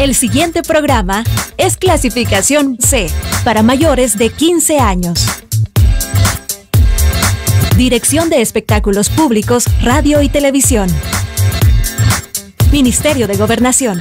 El siguiente programa es clasificación C para mayores de 15 años. Dirección de Espectáculos Públicos, Radio y Televisión. Ministerio de Gobernación.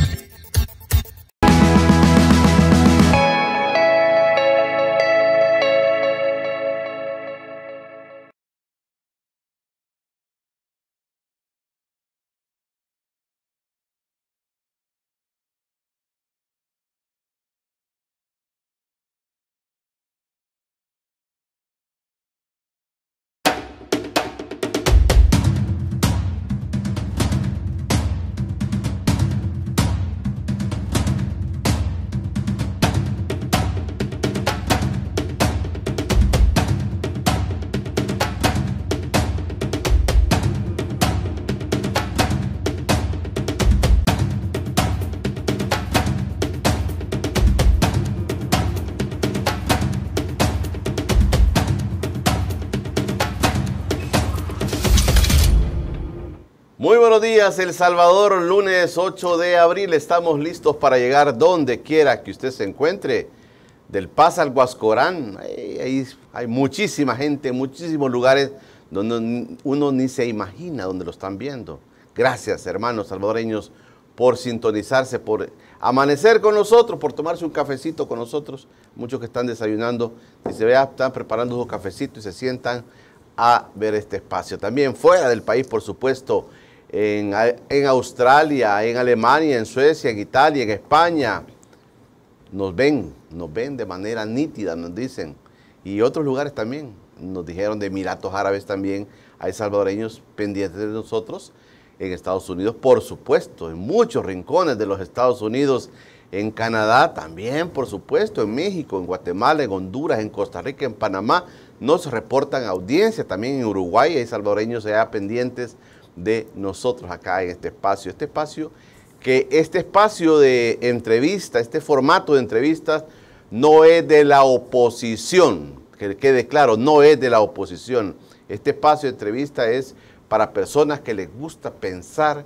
El Salvador, lunes 8 de abril. Estamos listos para llegar donde quiera que usted se encuentre. Del Paz al Guascorán, ahí, hay muchísima gente, muchísimos lugares donde uno ni se imagina donde lo están viendo. Gracias, hermanos salvadoreños, por sintonizarse, por amanecer con nosotros, por tomarse un cafecito con nosotros. Muchos que están desayunando, y se vea, están preparando su cafecito y se sientan a ver este espacio. También fuera del país, por supuesto, en, Australia, en Alemania, en Suecia, en Italia, en España. Nos ven, nos ven de manera nítida, nos dicen. Y otros lugares también. Nos dijeron de Emiratos Árabes también. Hay salvadoreños pendientes de nosotros en Estados Unidos, por supuesto, en muchos rincones de los Estados Unidos, en Canadá también, por supuesto, en México, en Guatemala, en Honduras, en Costa Rica, en Panamá, nos reportan audiencias, también en Uruguay hay salvadoreños allá pendientes de nosotros acá en este espacio. Este espacio que este espacio de entrevista, este formato de entrevistas, no es de la oposición, que quede claro, no es de la oposición. Este espacio de entrevista es para personas que les gusta pensar,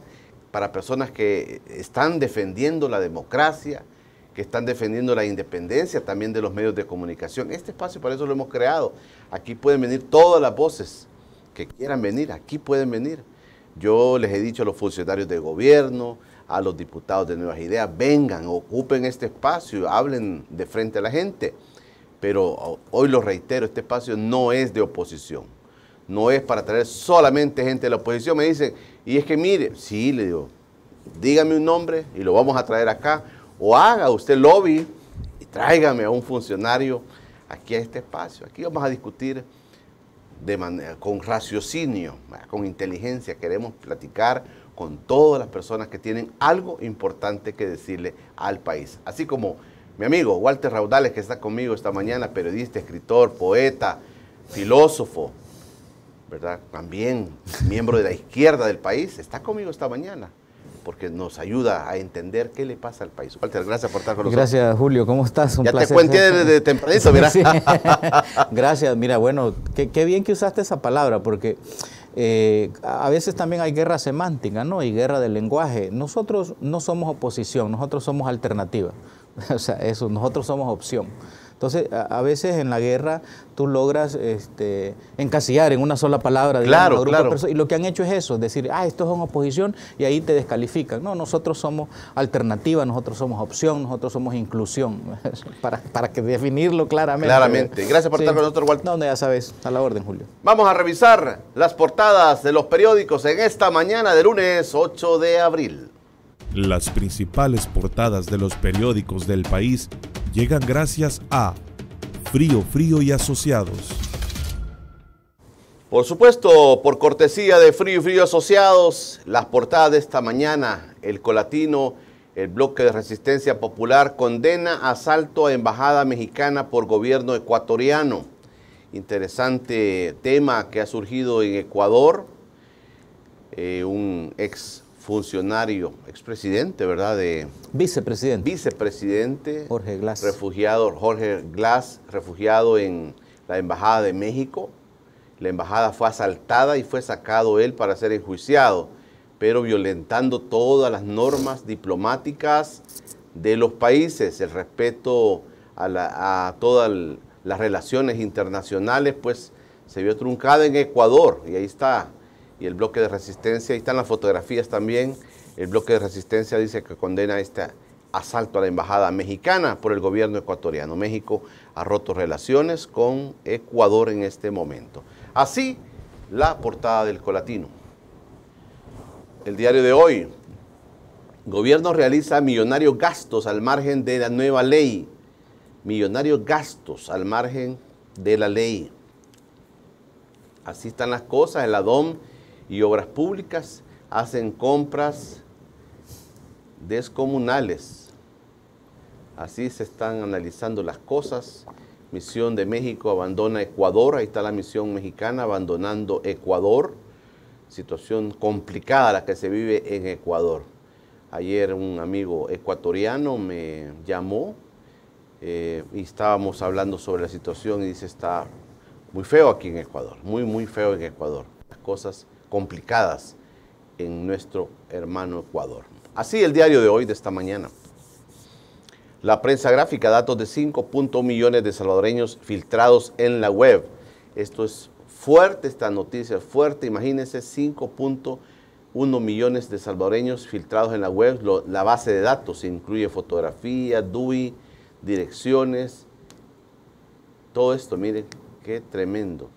para personas que están defendiendo la democracia, que están defendiendo la independencia también de los medios de comunicación. Este espacio para eso lo hemos creado. Aquí pueden venir todas las voces que quieran venir, aquí pueden venir yo les he dicho a los funcionarios de gobierno, a los diputados de Nuevas Ideas, vengan, ocupen este espacio, hablen de frente a la gente. Pero oh, hoy lo reitero, este espacio no es de oposición. No es para traer solamente gente de la oposición. Me dicen, y es que mire, sí, le digo, dígame un nombre y lo vamos a traer acá. O haga usted lobby y tráigame a un funcionario aquí a este espacio. Aquí vamos a discutir con raciocinio, con inteligencia. Queremos platicar con todas las personas que tienen algo importante que decirle al país. Así como mi amigo Walter Raudales, que está conmigo esta mañana, periodista, escritor, poeta, filósofo, ¿verdad? También miembro de la izquierda del país, está conmigo esta mañana porque nos ayuda a entender qué le pasa al país. Walter, gracias por estar con nosotros. Gracias, Julio. ¿Cómo estás? ya te cuente desde de tempranito, mira. gracias. Mira, bueno, qué, bien que usaste esa palabra, porque eh, a veces también hay guerra semántica, ¿no? Y guerra del lenguaje. Nosotros no somos oposición, nosotros somos alternativa. o sea, eso, nosotros somos opción. Entonces, a, veces en la guerra tú logras este, encasillar en una sola palabra claro, a claro. Personas, y lo que han hecho es eso, decir, ah, esto es una oposición y ahí te descalifican. No, nosotros somos alternativa, nosotros somos opción, nosotros somos inclusión, para, para que definirlo claramente. Claramente. Gracias por estar con nosotros, Walter. No, ya sabes, a la orden, Julio. Vamos a revisar las portadas de los periódicos en esta mañana de lunes 8 de abril. Las principales portadas de los periódicos del país llegan gracias a Frío Frío y Asociados. Por supuesto, por cortesía de Frío Frío Asociados, las portadas de esta mañana, el colatino, el bloque de resistencia popular condena asalto a embajada mexicana por gobierno ecuatoriano. Interesante tema que ha surgido en Ecuador. Eh, un ex funcionario, expresidente, ¿verdad? De, vicepresidente. Vicepresidente. Jorge Glass. Refugiado, Jorge Glass, refugiado en la Embajada de México. La embajada fue asaltada y fue sacado él para ser enjuiciado, pero violentando todas las normas diplomáticas de los países, el respeto a, a todas las relaciones internacionales, pues se vio truncada en Ecuador y ahí está y el bloque de resistencia. Ahí están las fotografías también. El bloque de resistencia dice que condena este asalto a la embajada mexicana por el gobierno ecuatoriano. México ha roto relaciones con Ecuador en este momento. Así, la portada del Colatino. El diario de hoy. Gobierno realiza millonarios gastos al margen de la nueva ley. Millonarios gastos al margen de la ley. Así están las cosas. El ADOM y Obras Públicas hacen compras descomunales. Así se están analizando las cosas. Misión de México abandona Ecuador. Ahí está la misión mexicana abandonando Ecuador. Situación complicada la que se vive en Ecuador. Ayer un amigo ecuatoriano me llamó eh, y estábamos hablando sobre la situación y dice está muy feo aquí en Ecuador, muy muy feo en Ecuador. Las cosas complicadas en nuestro hermano Ecuador. Así el diario de hoy, de esta mañana. La prensa gráfica, datos de 5.1 millones de salvadoreños filtrados en la web. Esto es fuerte, esta noticia es fuerte. Imagínense 5.1 millones de salvadoreños filtrados en la web. la base de datos incluye fotografía, DUI, direcciones. Todo esto, miren, qué tremendo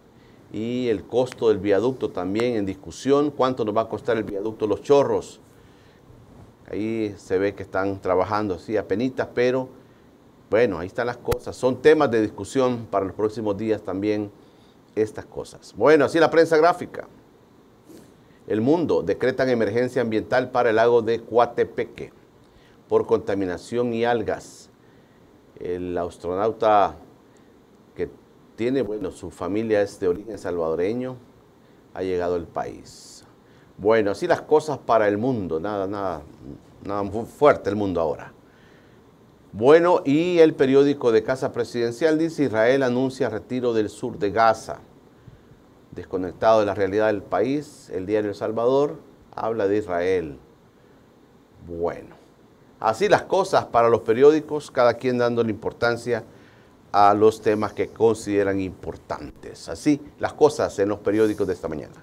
y el costo del viaducto también en discusión, cuánto nos va a costar el viaducto Los Chorros. Ahí se ve que están trabajando, así penitas, pero bueno, ahí están las cosas. Son temas de discusión para los próximos días también estas cosas. Bueno, así la prensa gráfica. El mundo decretan emergencia ambiental para el lago de Coatepeque por contaminación y algas. El astronauta tiene, bueno, su familia es de origen salvadoreño, ha llegado al país. Bueno, así las cosas para el mundo, nada, nada, nada fuerte el mundo ahora. Bueno, y el periódico de Casa Presidencial dice Israel anuncia retiro del sur de Gaza. Desconectado de la realidad del país, el diario El Salvador habla de Israel. Bueno, así las cosas para los periódicos, cada quien dando la importancia a los temas que consideran importantes. Así las cosas en los periódicos de esta mañana.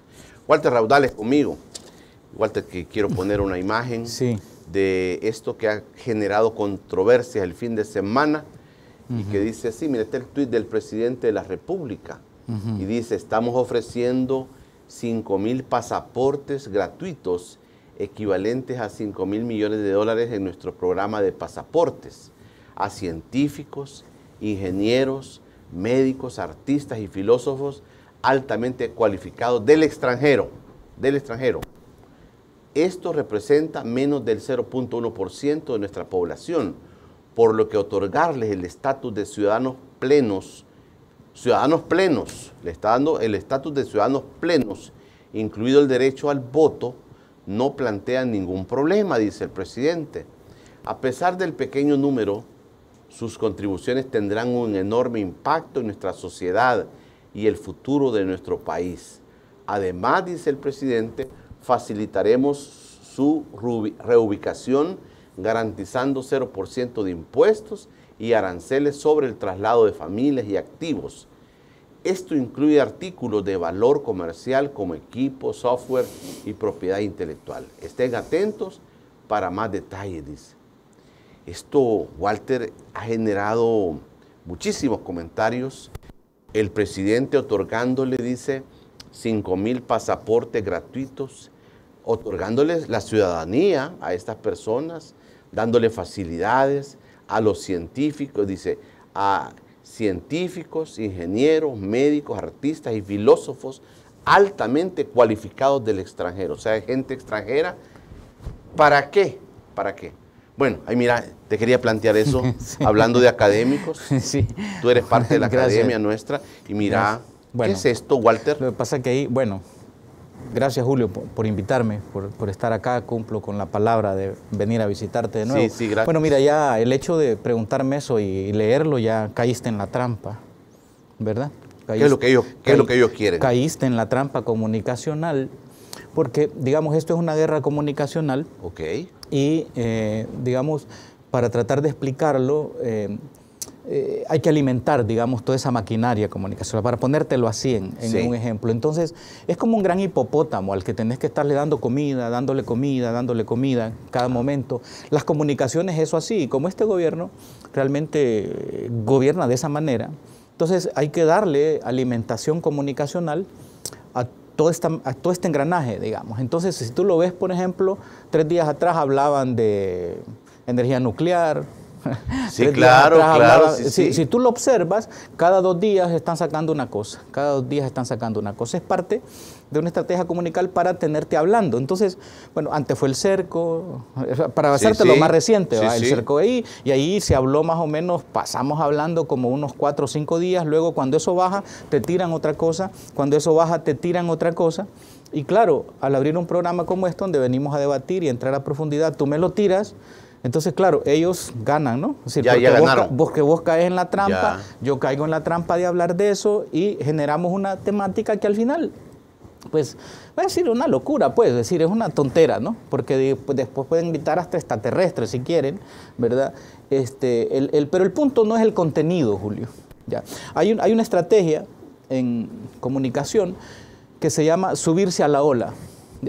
Walter Raudales conmigo. Walter, que quiero poner una imagen de esto que ha generado controversias el fin de semana y que dice así, mire, este el tuit del presidente de la República y dice, estamos ofreciendo 5 mil pasaportes gratuitos equivalentes a 5 mil millones de dólares en nuestro programa de pasaportes a científicos, ingenieros, médicos, artistas y filósofos altamente cualificados del extranjero, del extranjero. Esto representa menos del 0.1% de nuestra población, por lo que otorgarles el estatus de ciudadanos plenos, ciudadanos plenos, le está dando el estatus de ciudadanos plenos, incluido el derecho al voto, no plantea ningún problema, dice el presidente. A pesar del pequeño número sus contribuciones tendrán un enorme impacto en nuestra sociedad y el futuro de nuestro país. Además, dice el presidente, facilitaremos su reubicación garantizando 0% de impuestos y aranceles sobre el traslado de familias y activos. Esto incluye artículos de valor comercial como equipo, software y propiedad intelectual. Estén atentos para más detalles, dice. Esto, Walter, ha generado muchísimos comentarios. El presidente otorgándole, dice, 5 mil pasaportes gratuitos, otorgándoles la ciudadanía a estas personas, dándole facilidades a los científicos, dice, a científicos, ingenieros, médicos, artistas y filósofos altamente cualificados del extranjero, o sea, gente extranjera. ¿Para qué? ¿Para qué? Bueno, ahí mira, te quería plantear eso, hablando de académicos. Sí. Tú eres parte de la academia nuestra y mira, ¿qué es esto, Walter? Lo que pasa es que ahí, bueno, gracias Julio por, invitarme, por, estar acá, cumplo con la palabra de venir a visitarte de nuevo. Sí, sí, gracias. Bueno, mira, ya el hecho de preguntarme eso y leerlo, ya caíste en la trampa, ¿verdad? ¿Qué, es lo que ellos, ¿Qué es lo que ellos quieren? Caíste en la trampa comunicacional porque, digamos, esto es una guerra comunicacional. Ok y, eh, digamos, para tratar de explicarlo, eh, eh, hay que alimentar, digamos, toda esa maquinaria comunicacional, para ponértelo así en, un ejemplo. Entonces, es como un gran hipopótamo al que tenés que estarle dando comida, dándole comida, dándole comida cada momento. Las comunicaciones, eso así, como este gobierno realmente gobierna de esa manera, entonces hay que darle alimentación comunicacional a todo, esta, todo este engranaje, digamos. Entonces, si tú lo ves, por ejemplo, tres días atrás hablaban de energía nuclear, Sí, claro, claro. si, tú lo observas, cada dos días están sacando una cosa, cada dos días están sacando una cosa. Es parte de una estrategia comunical para tenerte hablando. Entonces, bueno, antes fue el cerco, para basarte lo más reciente, el cerco ahí, y ahí se habló más o menos, pasamos hablando como unos cuatro o cinco días, luego cuando eso baja, te tiran otra cosa, cuando eso baja, te tiran otra cosa. Y claro, al abrir un programa como este, donde venimos a debatir y entrar a profundidad, tú me lo tiras, entonces, claro, ellos ganan, ¿no? Es ya, porque, vos, que vos, caes en la trampa, yo caigo en la trampa de hablar de eso y generamos una temática que al final, pues, va a decir una locura, pues, decir, es una tontera, ¿no? Porque pues, después pueden invitar hasta extraterrestres si quieren, ¿verdad? Este, el, el, pero el punto no es el contenido, Julio. Ya. Hay, hay una estrategia en comunicación que se llama subirse a la ola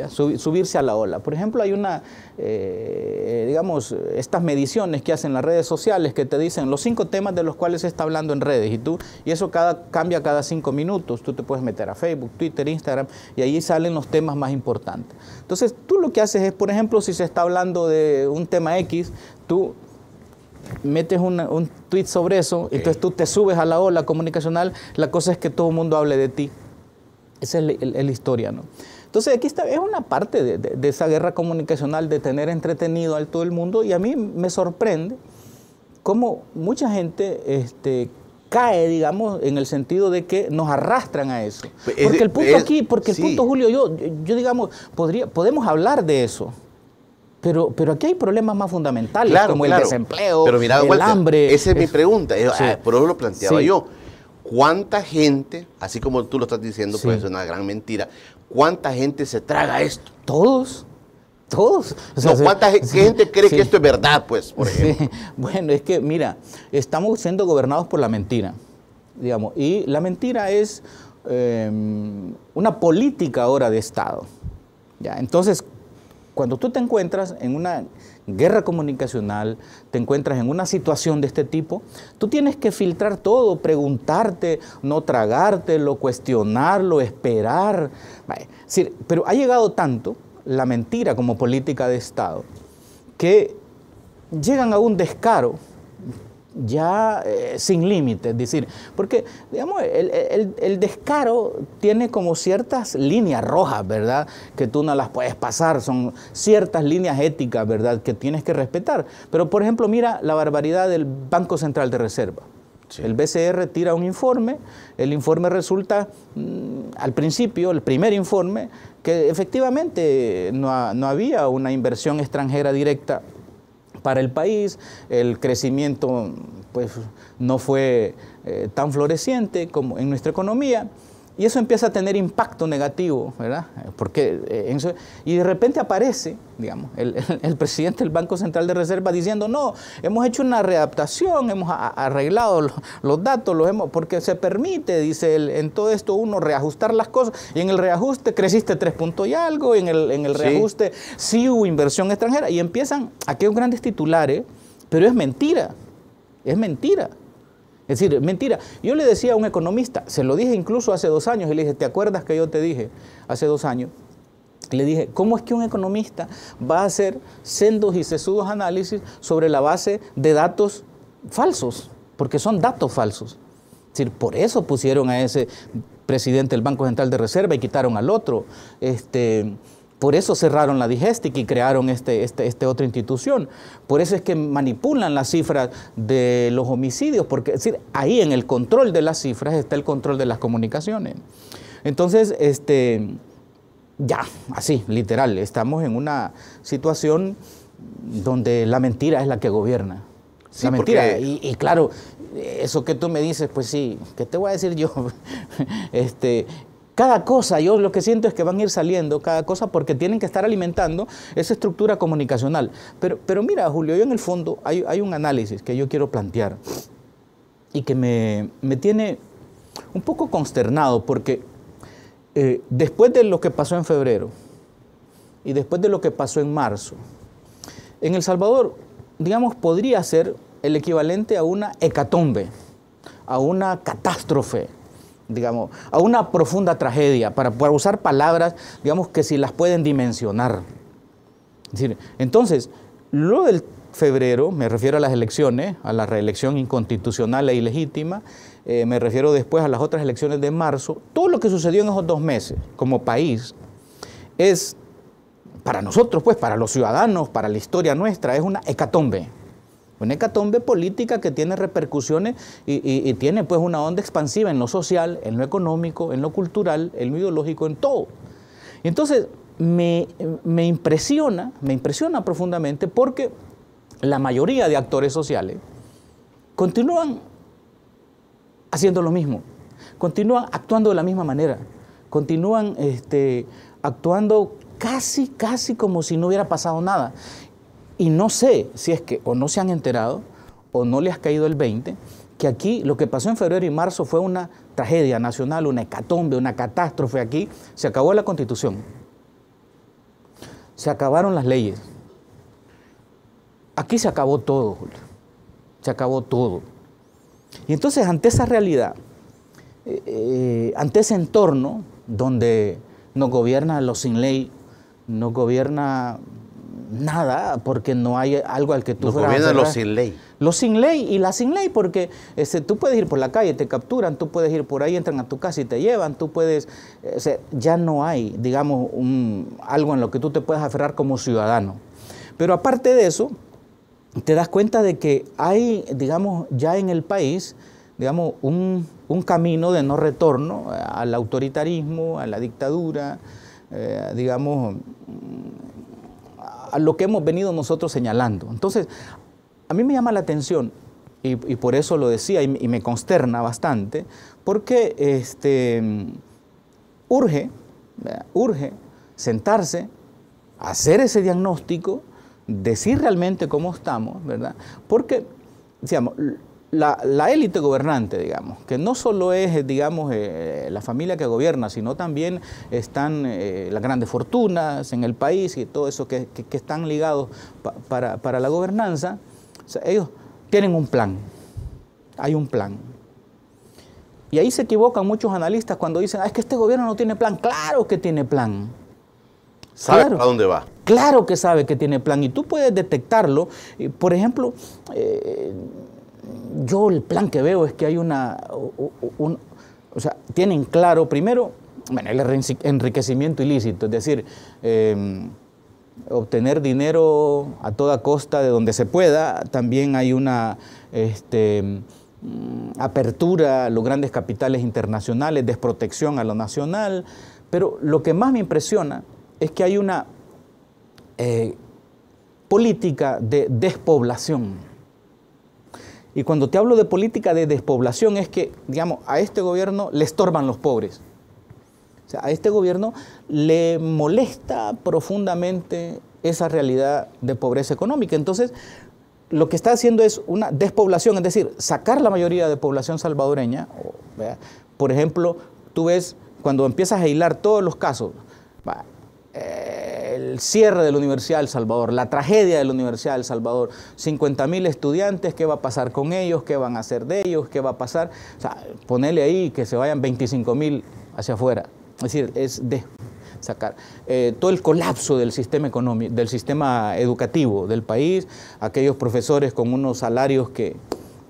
subirse a la ola. Por ejemplo, hay una, eh, digamos, estas mediciones que hacen las redes sociales que te dicen los cinco temas de los cuales se está hablando en redes y tú, y eso cambia cada cinco minutos. Tú te puedes meter a Facebook, Twitter, Instagram y ahí salen los temas más importantes. Entonces, tú lo que haces es, por ejemplo, si se está hablando de un tema X, tú metes un tweet sobre eso, y entonces tú te subes a la ola comunicacional, la cosa es que todo el mundo hable de ti. Esa es la historia, ¿no? Entonces aquí está, es una parte de, esa guerra comunicacional de tener entretenido a todo el mundo y a mí me sorprende cómo mucha gente este, cae, digamos, en el sentido de que nos arrastran a eso. Porque el punto aquí, porque el punto, Julio, yo, yo digamos, podría, podemos hablar de eso. Pero, pero aquí hay problemas más fundamentales, como el desempleo, el pues, hambre. Esa es, mi pregunta, ah, por eso lo planteaba yo. ¿Cuánta gente, así como tú lo estás diciendo, pues es una gran mentira, ¿cuánta gente se traga esto? Todos. Todos. O ¿Cuánta gente cree que esto es verdad, pues? Por Bueno, es que, mira, estamos siendo gobernados por la mentira, digamos, y la mentira es em, una política ahora de Estado. ¿ya? Entonces, cuando tú te encuentras en una guerra comunicacional, te encuentras en una situación de este tipo, tú tienes que filtrar todo, preguntarte, no tragártelo, cuestionarlo, esperar. pero ha llegado tanto la mentira como política de Estado que llegan a un descaro ya eh, sin límites, es decir, porque digamos, el, descaro tiene como ciertas líneas rojas, ¿verdad? Que tú no las puedes pasar, son ciertas líneas éticas, ¿verdad? Que tienes que respetar. Pero, por ejemplo, mira la barbaridad del Banco Central de Reserva. El BCR tira un informe, el informe resulta, mm, al principio, el primer informe, que efectivamente no había una inversión extranjera directa para el país, el crecimiento pues, no fue eh, tan floreciente como en nuestra economía. Y eso empieza a tener impacto negativo, ¿verdad? Eh, porque, eh, y de repente aparece, digamos, el, presidente del Banco Central de Reserva diciendo, no, hemos hecho una readaptación, hemos arreglado los, datos, los hemos, porque se permite, dice él, en todo esto uno reajustar las cosas, y en el reajuste creciste tres puntos y algo, y en el, en el reajuste sí. hubo inversión extranjera, y empiezan aquellos grandes titulares, ¿eh? pero es mentira, es mentira. Es decir, mentira. Yo le decía a un economista, se lo dije incluso hace dos años, y le dije, ¿te acuerdas que yo te dije hace dos años? Le dije, ¿cómo es que un economista va a hacer sendos y sesudos análisis sobre la base de datos falsos? Porque son datos falsos. Es decir, por eso pusieron a ese presidente del Banco Central de Reserva y quitaron al otro. Este, por eso cerraron la Digestic y crearon esta este, este otra institución. Por eso es que manipulan las cifras de los homicidios, porque decir, ahí en el control de las cifras está el control de las comunicaciones. Entonces, este, ya, así, literal, estamos en una situación donde la mentira es la que gobierna. la mentira. Y, claro, eso que tú me dices, pues sí, ¿qué te voy a decir yo? este, cada cosa, yo lo que siento es que van a ir saliendo cada cosa porque tienen que estar alimentando esa estructura comunicacional. Pero, pero mira, Julio, yo en el fondo hay, un análisis que yo quiero plantear y que me, tiene un poco consternado porque eh, después de lo que pasó en febrero y después de lo que pasó en marzo, en El Salvador, digamos, podría ser el equivalente a una hecatombe, a una catástrofe digamos, a una profunda tragedia, para, usar palabras, digamos, que si las pueden dimensionar. entonces, lo del febrero, me refiero a las elecciones, a la reelección inconstitucional e ilegítima, eh, me refiero después a las otras elecciones de marzo, todo lo que sucedió en esos dos meses como país es, para nosotros, pues, para los ciudadanos, para la historia nuestra, es una hecatombe. Una hecatombe política que tiene repercusiones y, tiene pues una onda expansiva en lo social, en lo económico, en lo cultural, en lo ideológico, en todo. Entonces, me, me impresiona, me impresiona profundamente porque la mayoría de actores sociales continúan haciendo lo mismo, continúan actuando de la misma manera, continúan este, actuando casi, casi como si no hubiera pasado nada. Y no sé si es que o no se han enterado o no le has caído el 20, que aquí lo que pasó en febrero y marzo fue una tragedia nacional, una hecatombe, una catástrofe aquí. Se acabó la constitución. Se acabaron las leyes. Aquí se acabó todo, Julio. Se acabó todo. Y entonces ante esa realidad, eh, eh, ante ese entorno donde nos gobierna los sin ley, nos gobierna nada porque no hay algo al que tú puedas los sin ley. Los sin ley y la sin ley porque este, tú puedes ir por la calle, te capturan, tú puedes ir por ahí, entran a tu casa y te llevan, tú puedes... Eh, o sea, ya no hay, digamos, un, algo en lo que tú te puedas aferrar como ciudadano. Pero aparte de eso, te das cuenta de que hay, digamos, ya en el país, digamos, un, camino de no retorno eh, al autoritarismo, a la dictadura, eh, digamos, a lo que hemos venido nosotros señalando. Entonces, a mí me llama la atención, y, por eso lo decía y, me consterna bastante, porque este, urge, eh, urge sentarse, hacer ese diagnóstico, decir realmente cómo estamos, ¿verdad? Porque, digamos, la, élite gobernante, digamos, que no solo es, digamos, eh, la familia que gobierna, sino también están eh, las grandes fortunas en el país y todo eso que, están ligados para, la gobernanza, ellos tienen un plan, hay un plan. Y ahí se equivocan muchos analistas cuando dicen, ah, es que este gobierno no tiene plan, claro que tiene plan. ¿Sabe a dónde va? Claro que sabe que tiene plan y tú puedes detectarlo. Por ejemplo, eh, yo el plan que veo es que hay una... o sea, tienen claro, primero, bueno, el enriquecimiento ilícito, es decir, em, obtener dinero a toda costa de donde se pueda. También hay una este, mm, apertura a los grandes capitales internacionales, desprotección a lo nacional. Pero lo que más me impresiona es que hay una eh, política de despoblación. Y cuando te hablo de política de despoblación es que, digamos, a este gobierno le estorban los pobres. O sea, a este gobierno le molesta profundamente esa realidad de pobreza económica. Entonces, lo que está haciendo es una despoblación, es decir, sacar la mayoría de población salvadoreña. Por ejemplo, tú ves, cuando empiezas a hilar todos los casos, eh, el cierre de la Universidad del El Salvador, la tragedia de la Universidad del El Salvador, 50.000 estudiantes, ¿qué va a pasar con ellos? ¿Qué van a hacer de ellos? ¿Qué va a pasar? O sea, ponele ahí que se vayan 25.000 hacia afuera. Es decir, es de sacar eh, todo el colapso del sistema económico, del sistema educativo del país, aquellos profesores con unos salarios que,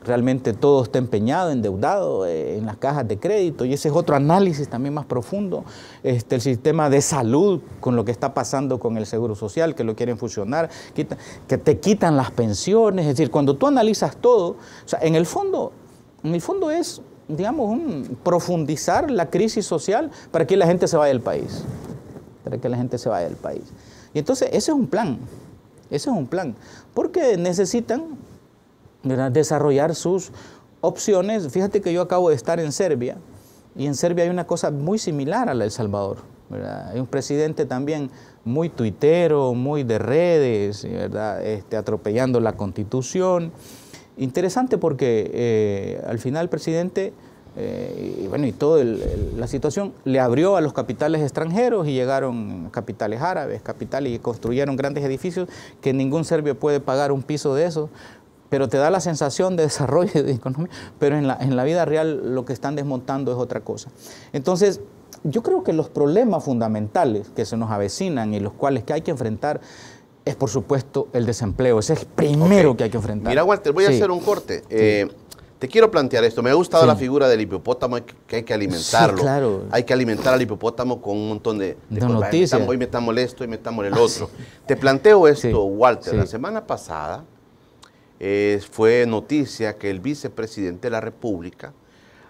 realmente todo está empeñado, endeudado eh, en las cajas de crédito y ese es otro análisis también más profundo, este, el sistema de salud con lo que está pasando con el Seguro Social, que lo quieren fusionar, que te quitan las pensiones, es decir, cuando tú analizas todo, en el fondo, en fondo es, digamos, un, profundizar la crisis social para que la gente se vaya del país, para que la gente se vaya del país. Y entonces ese es un plan, ese es un plan, porque necesitan desarrollar sus opciones. Fíjate que yo acabo de estar en Serbia y en Serbia hay una cosa muy similar a la de El Salvador. Hay un presidente también muy tuitero, muy de redes, ¿verdad? Este, atropellando la constitución. Interesante porque eh, al final el presidente, eh, y bueno, y toda la situación, le abrió a los capitales extranjeros y llegaron capitales árabes, capitales y construyeron grandes edificios que ningún serbio puede pagar un piso de eso, pero te da la sensación de desarrollo y de economía, pero en la, vida real lo que están desmontando es otra cosa. Entonces, yo creo que los problemas fundamentales que se nos avecinan y los cuales que hay que enfrentar es, por supuesto, el desempleo. Ese es el primero que hay que enfrentar. Mira, Walter, voy a hacer un corte. Eh, te quiero plantear esto. Me ha gustado la figura del hipopótamo, que hay que alimentarlo. claro. Hay que alimentar al hipopótamo con un montón de, noticias. Hoy me está molesto, y me está molesto el ah, otro. Te planteo esto, Walter. La semana pasada eh, fue noticia que el vicepresidente de la República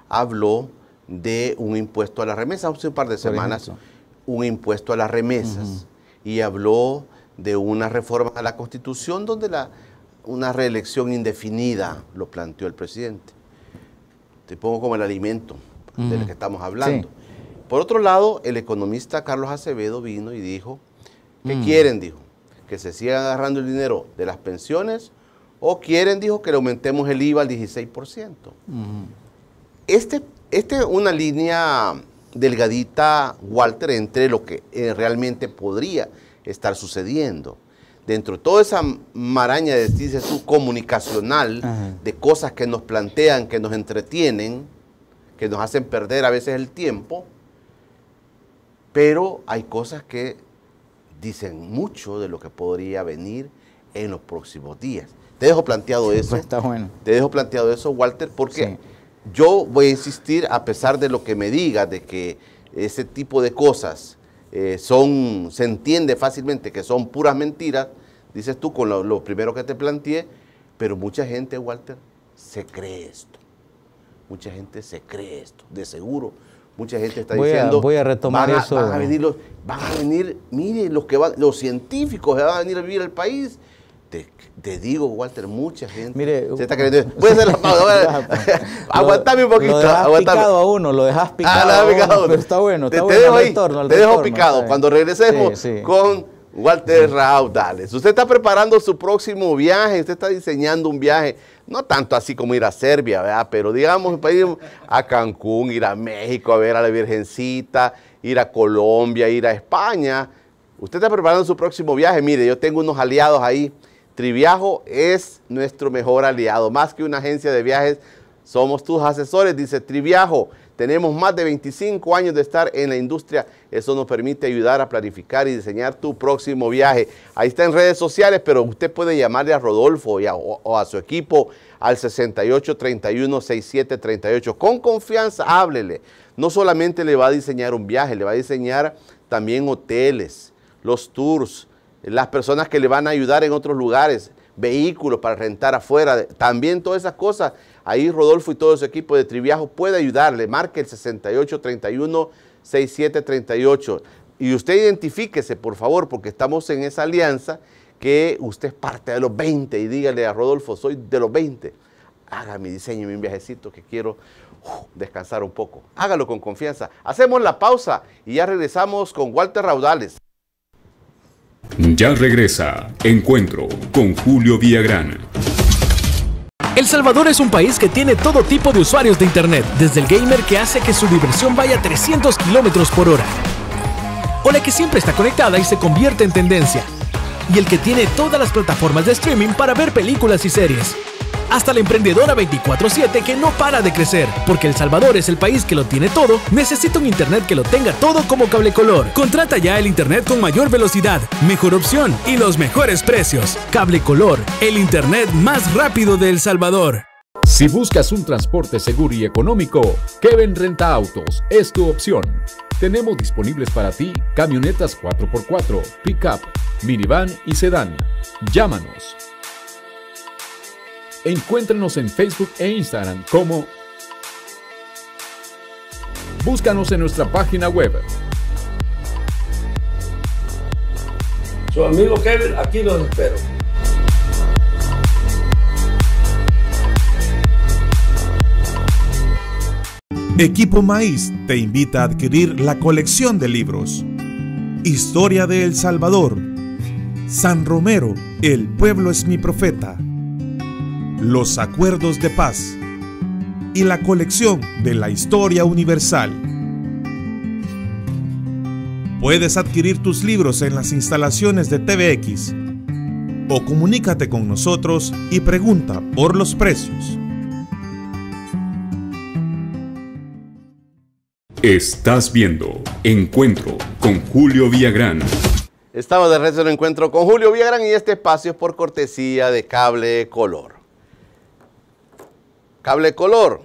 habló de un impuesto a las remesas, hace un par de semanas, un impuesto a las remesas, y habló de una reforma a la Constitución donde la, una reelección indefinida lo planteó el presidente. Te pongo como el alimento del que estamos hablando. Por otro lado, el economista Carlos Acevedo vino y dijo, ¿qué mm. quieren? Dijo, que se siga agarrando el dinero de las pensiones o quieren, dijo, que le aumentemos el IVA al 16%. Esta este es una línea delgadita, Walter, entre lo que eh, realmente podría estar sucediendo. Dentro de toda esa maraña de dice su comunicacional, de cosas que nos plantean, que nos entretienen, que nos hacen perder a veces el tiempo, pero hay cosas que dicen mucho de lo que podría venir en los próximos días. Te dejo planteado eso. está bueno. Te dejo planteado eso, Walter, porque yo voy a insistir, a pesar de lo que me digas, de que ese tipo de cosas eh, son, se entiende fácilmente que son puras mentiras, dices tú con lo, primero que te planteé, pero mucha gente, Walter, se cree esto. Mucha gente se cree esto, de seguro. Mucha gente está voy diciendo. A, voy a retomar eso. Van a venir los, van a venir, mire, los que van, los científicos van a venir a vivir al país te, digo, Walter, mucha gente Mire, se está uh, creyendo, Voy a la pausa. Pues. aguantame un poquito. Lo dejas picado a uno, lo dejas ah, picado. pero está bueno. Está te, bueno, dejo ahí. Retorno, te dejo picado. Cuando regresemos con Walter Raúl dale Usted está preparando su próximo viaje. Usted está diseñando un viaje. No tanto así como ir a Serbia, ¿verdad? Pero digamos, ir a Cancún, ir a México a ver a la Virgencita, ir a Colombia, ir a España. Usted está preparando su próximo viaje. Mire, yo tengo unos aliados ahí Triviajo es nuestro mejor aliado. Más que una agencia de viajes, somos tus asesores, dice Triviajo. Tenemos más de 25 años de estar en la industria. Eso nos permite ayudar a planificar y diseñar tu próximo viaje. Ahí está en redes sociales, pero usted puede llamarle a Rodolfo o a su equipo al 6831-6738. Con confianza, háblele. No solamente le va a diseñar un viaje, le va a diseñar también hoteles, los tours, las personas que le van a ayudar en otros lugares, vehículos para rentar afuera, también todas esas cosas. Ahí Rodolfo y todo su equipo de Triviajo puede ayudarle. Marque el 6831-6738. Y usted identifíquese, por favor, porque estamos en esa alianza que usted es parte de los 20 y dígale a Rodolfo, soy de los 20. Haga mi diseño, mi viajecito que quiero uh, descansar un poco. Hágalo con confianza. Hacemos la pausa y ya regresamos con Walter Raudales. Ya regresa Encuentro con Julio Villagrán. El Salvador es un país que tiene todo tipo de usuarios de Internet, desde el gamer que hace que su diversión vaya a 300 kilómetros por hora, o la que siempre está conectada y se convierte en tendencia, y el que tiene todas las plataformas de streaming para ver películas y series hasta la emprendedora 24/7 que no para de crecer, porque El Salvador es el país que lo tiene todo, necesita un internet que lo tenga todo como cable color. Contrata ya el internet con mayor velocidad, mejor opción y los mejores precios. Cable color, el internet más rápido de El Salvador. Si buscas un transporte seguro y económico, Kevin Renta Autos es tu opción. Tenemos disponibles para ti camionetas 4x4, pickup, minivan y sedán. Llámanos Encuéntrenos en Facebook e Instagram como Búscanos en nuestra página web. Su amigo Kevin, aquí los espero. Equipo Maíz te invita a adquirir la colección de libros. Historia de El Salvador. San Romero, El pueblo es mi profeta. Los Acuerdos de Paz y la colección de la historia universal. Puedes adquirir tus libros en las instalaciones de TVX o comunícate con nosotros y pregunta por los precios. Estás viendo Encuentro con Julio Villagrán. Estamos de regreso en Encuentro con Julio Villagrán y este espacio es por cortesía de Cable Color. Cable color.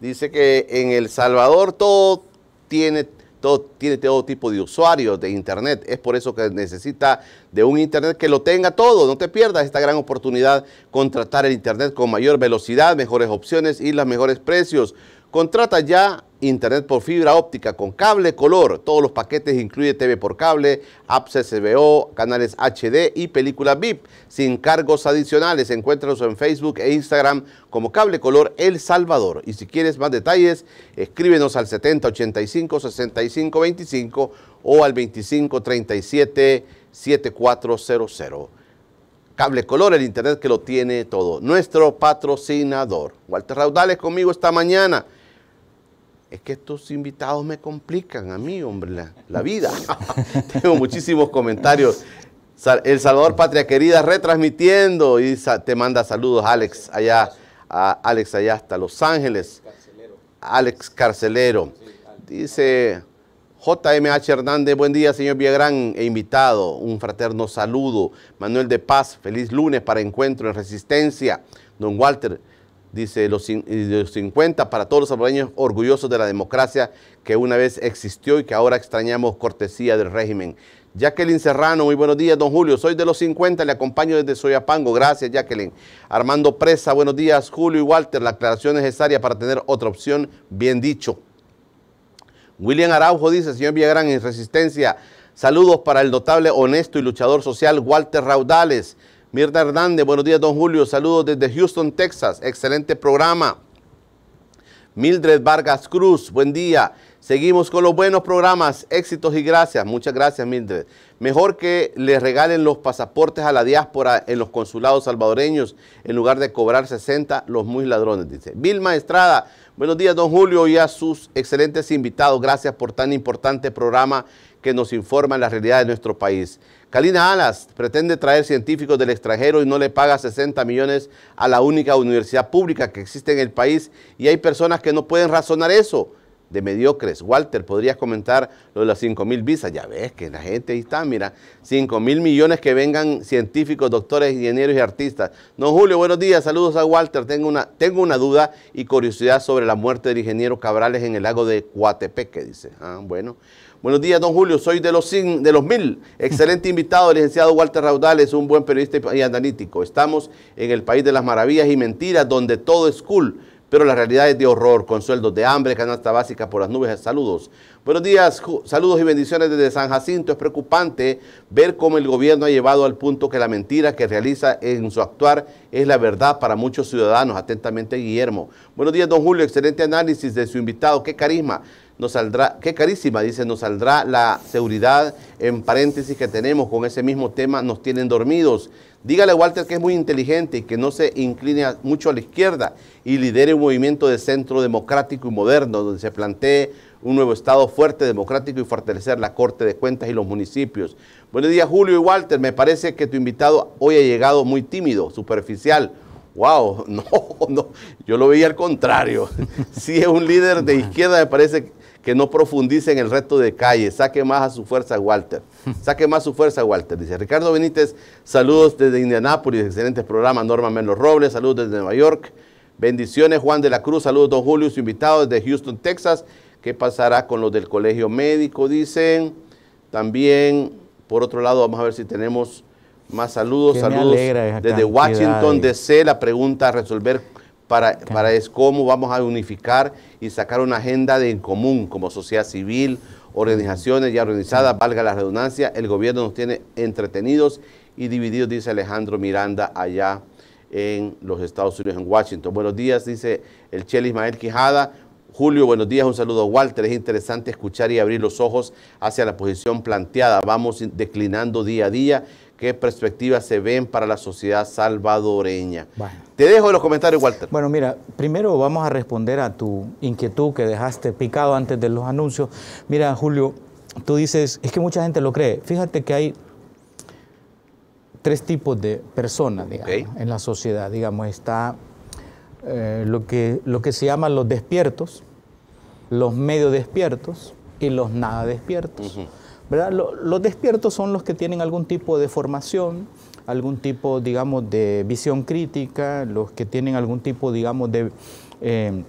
Dice que en El Salvador todo tiene, todo tiene todo tipo de usuarios de Internet. Es por eso que necesita de un Internet que lo tenga todo. No te pierdas esta gran oportunidad. Contratar el Internet con mayor velocidad, mejores opciones y los mejores precios. Contrata ya Internet por fibra óptica con cable color. Todos los paquetes incluye TV por cable, apps CBO, canales HD y películas VIP sin cargos adicionales. Encuéntranos en Facebook e Instagram como Cable Color El Salvador. Y si quieres más detalles, escríbenos al 7085 6525 o al 2537 7400. Cable Color, el internet que lo tiene todo. Nuestro patrocinador. Walter Raudales conmigo esta mañana es que estos invitados me complican a mí, hombre, la, vida. Tengo muchísimos comentarios. El Salvador Patria Querida retransmitiendo y te manda saludos Alex allá, Alex allá hasta Los Ángeles. Alex Carcelero. Dice JMH Hernández, buen día señor Villagrán e invitado, un fraterno saludo. Manuel de Paz, feliz lunes para Encuentro en Resistencia. Don Walter, dice, los, los 50 para todos los salvadoreños orgullosos de la democracia que una vez existió y que ahora extrañamos cortesía del régimen. Jacqueline Serrano, muy buenos días, don Julio. Soy de los 50, le acompaño desde Soyapango. Gracias, Jacqueline. Armando Presa, buenos días, Julio y Walter. La aclaración necesaria para tener otra opción, bien dicho. William Araujo dice, señor Villagrán, en resistencia, saludos para el notable, honesto y luchador social Walter Raudales. Mirta Hernández, buenos días, don Julio. Saludos desde Houston, Texas. Excelente programa. Mildred Vargas Cruz, buen día. Seguimos con los buenos programas, éxitos y gracias. Muchas gracias, Mildred. Mejor que le regalen los pasaportes a la diáspora en los consulados salvadoreños en lugar de cobrar 60 los muy ladrones, dice. Vilma Estrada, buenos días, don Julio, y a sus excelentes invitados. Gracias por tan importante programa que nos informa la realidad de nuestro país. Kalina Alas pretende traer científicos del extranjero y no le paga 60 millones a la única universidad pública que existe en el país y hay personas que no pueden razonar eso. De mediocres. Walter, ¿podrías comentar lo de las 5 mil visas? Ya ves que la gente ahí está, mira. 5 mil millones que vengan científicos, doctores, ingenieros y artistas. Don Julio, buenos días. Saludos a Walter. Tengo una, tengo una duda y curiosidad sobre la muerte del ingeniero Cabrales en el lago de Coatepeque, dice. Ah, bueno. Buenos días, don Julio. Soy de los, mil. Excelente invitado, el licenciado Walter Raudales, un buen periodista y analítico. Estamos en el país de las maravillas y mentiras, donde todo es cool, pero la realidad es de horror, con sueldos de hambre, canasta básica por las nubes. Saludos. Buenos días, saludos y bendiciones desde San Jacinto. Es preocupante ver cómo el gobierno ha llevado al punto que la mentira que realiza en su actuar es la verdad para muchos ciudadanos. Atentamente, Guillermo. Buenos días, don Julio. Excelente análisis de su invitado. Qué carisma nos saldrá, qué carísima, dice, nos saldrá la seguridad en paréntesis que tenemos con ese mismo tema, nos tienen dormidos. Dígale Walter que es muy inteligente y que no se incline mucho a la izquierda y lidere un movimiento de centro democrático y moderno, donde se plantee un nuevo Estado fuerte, democrático y fortalecer la Corte de Cuentas y los municipios. Buenos días, Julio y Walter. Me parece que tu invitado hoy ha llegado muy tímido, superficial. ¡Wow! No, no, yo lo veía al contrario. Si sí, es un líder de izquierda, me parece que que no profundice en el resto de calle, saque más a su fuerza Walter, saque más su fuerza Walter, dice Ricardo Benítez, saludos desde Indianápolis, excelentes programa, Norma Menos Robles, saludos desde Nueva York, bendiciones Juan de la Cruz, saludos don Julio, su invitado desde Houston, Texas, ¿qué pasará con los del colegio médico? Dicen, también, por otro lado, vamos a ver si tenemos más saludos, saludos desde Washington DC, la pregunta a resolver para, es cómo vamos a unificar y sacar una agenda de en común como sociedad civil, organizaciones ya organizadas, valga la redundancia, el gobierno nos tiene entretenidos y divididos, dice Alejandro Miranda allá en los Estados Unidos, en Washington. Buenos días, dice el Chel Ismael Quijada. Julio, buenos días, un saludo a Walter. Es interesante escuchar y abrir los ojos hacia la posición planteada. Vamos declinando día a día qué perspectivas se ven para la sociedad salvadoreña. Te dejo los comentarios, Walter. Bueno, mira, primero vamos a responder a tu inquietud que dejaste picado antes de los anuncios. Mira, Julio, tú dices, es que mucha gente lo cree. Fíjate que hay tres tipos de personas en la sociedad. Digamos, está eh, lo, que, lo que se llama los despiertos, los medio despiertos y los nada despiertos los despiertos son los que tienen algún tipo de formación, algún tipo, digamos, de visión crítica, los que tienen algún tipo, digamos, de eh,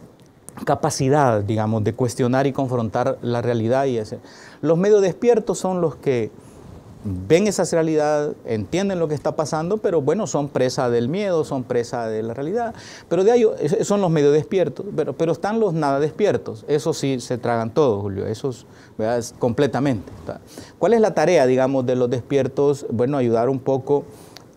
capacidad, digamos, de cuestionar y confrontar la realidad. Y ese. Los medio despiertos son los que ven esa realidad, entienden lo que está pasando, pero bueno, son presa del miedo, son presa de la realidad. Pero de ahí son los medio despiertos, pero, pero están los nada despiertos. Eso sí se tragan todo Julio, eso es, completamente. ¿Cuál es la tarea, digamos, de los despiertos? Bueno, ayudar un poco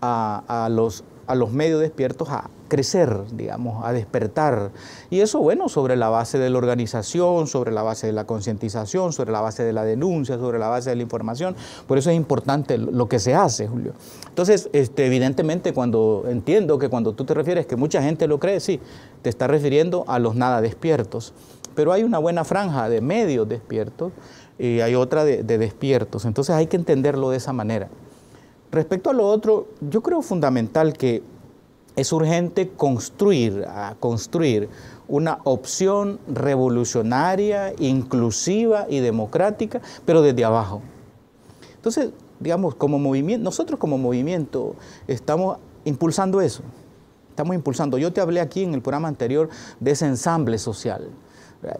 a, a los, a los medio despiertos a, crecer, digamos, a despertar. Y eso, bueno, sobre la base de la organización, sobre la base de la concientización, sobre la base de la denuncia, sobre la base de la información. Por eso es importante lo que se hace, Julio. Entonces, este, evidentemente, cuando entiendo que cuando tú te refieres, que mucha gente lo cree, sí, te está refiriendo a los nada despiertos. Pero hay una buena franja de medios despiertos y hay otra de despiertos. Entonces hay que entenderlo de esa manera. Respecto a lo otro, yo creo fundamental que es urgente construir, construir una opción revolucionaria, inclusiva y democrática, pero desde abajo. Entonces, digamos, como movimiento, nosotros como movimiento estamos impulsando eso, estamos impulsando. Yo te hablé aquí en el programa anterior de ese ensamble social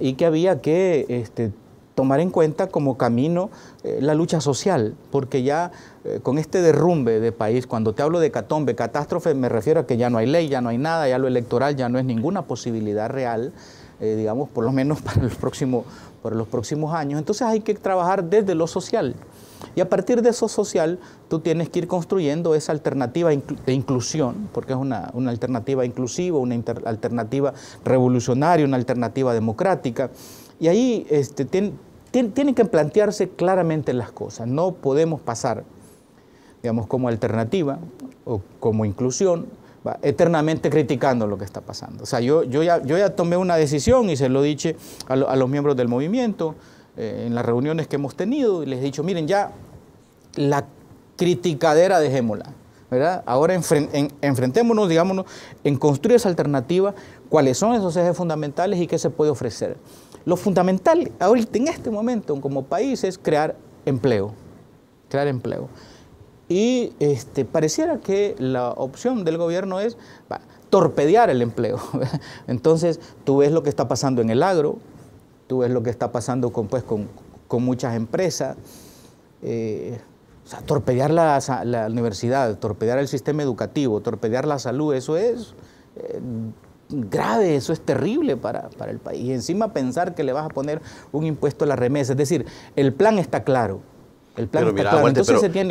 y que había que este, tomar en cuenta como camino eh, la lucha social, porque ya eh, con este derrumbe de país, cuando te hablo de catombe, catástrofe, me refiero a que ya no hay ley, ya no hay nada, ya lo electoral ya no es ninguna posibilidad real, eh, digamos, por lo menos para los, próximos, para los próximos años. Entonces hay que trabajar desde lo social. Y a partir de eso social, tú tienes que ir construyendo esa alternativa de inclusión, porque es una, alternativa inclusiva, una alternativa revolucionaria, una alternativa democrática. Y ahí este, tienen que plantearse claramente las cosas. No podemos pasar digamos, como alternativa o como inclusión, ¿va? eternamente criticando lo que está pasando. O sea, yo, yo, ya, tomé una decisión y se lo dije a, a los miembros del movimiento eh, en las reuniones que hemos tenido y les he dicho, miren, ya la criticadera dejémosla. ¿verdad? Ahora enfrentémonos, digámonos, en construir esa alternativa, cuáles son esos ejes fundamentales y qué se puede ofrecer. Lo fundamental ahorita en este momento como país es crear empleo, crear empleo y este, pareciera que la opción del gobierno es torpedear el empleo. Entonces, tú ves lo que está pasando en el agro, tú ves lo que está pasando con, pues, con, muchas empresas. Eh, torpedear la, la, universidad, torpedear el sistema educativo, torpedear la salud, eso es eh, grave, eso es terrible para, para el país. Y encima pensar que le vas a poner un impuesto a la remesa. Es decir, el plan está claro pero mira,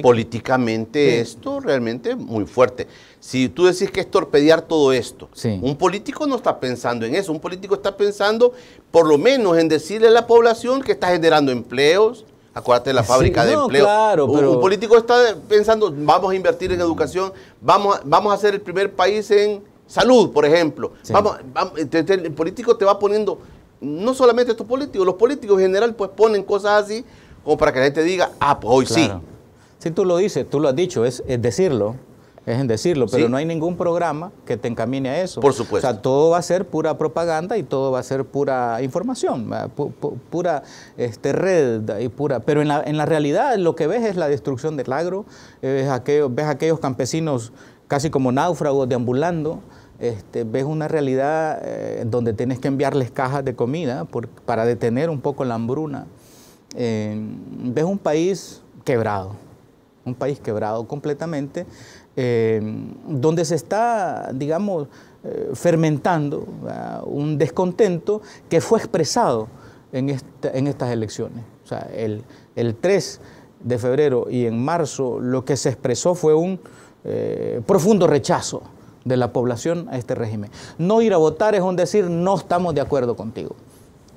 políticamente esto realmente muy fuerte. Si tú decís que es torpedear todo esto, un político no está pensando en eso. Un político está pensando por lo menos en decirle a la población que está generando empleos, Acuérdate de la fábrica de empleo. Un político está pensando, vamos a invertir en educación, vamos, vamos a ser el primer país en salud, por ejemplo. el político te va poniendo, no solamente estos políticos, los políticos en general pues ponen cosas así para que la gente diga, ah, pues hoy sí. Si tú lo dices, tú lo has dicho, es, decirlo, es en decirlo, pero no hay ningún programa que te encamine a eso. Por supuesto. O sea, todo va a ser pura propaganda y todo va a ser pura información, ah, pura este, red y pura. Pero en la, en la realidad lo que ves es la destrucción del agro, eh, ves aquellos, ves aquellos campesinos casi como náufragos deambulando. Este, ves una realidad eh, donde tienes que enviarles cajas de comida para detener un poco la hambruna eh, ves un país quebrado, un país quebrado completamente, eh, donde se está, digamos, eh, fermentando un descontento que fue expresado en, estas elecciones. O sea, el, 3 de febrero y en marzo lo que se expresó fue un eh, profundo rechazo de la población a este régimen. No ir a votar es un decir no estamos de acuerdo contigo.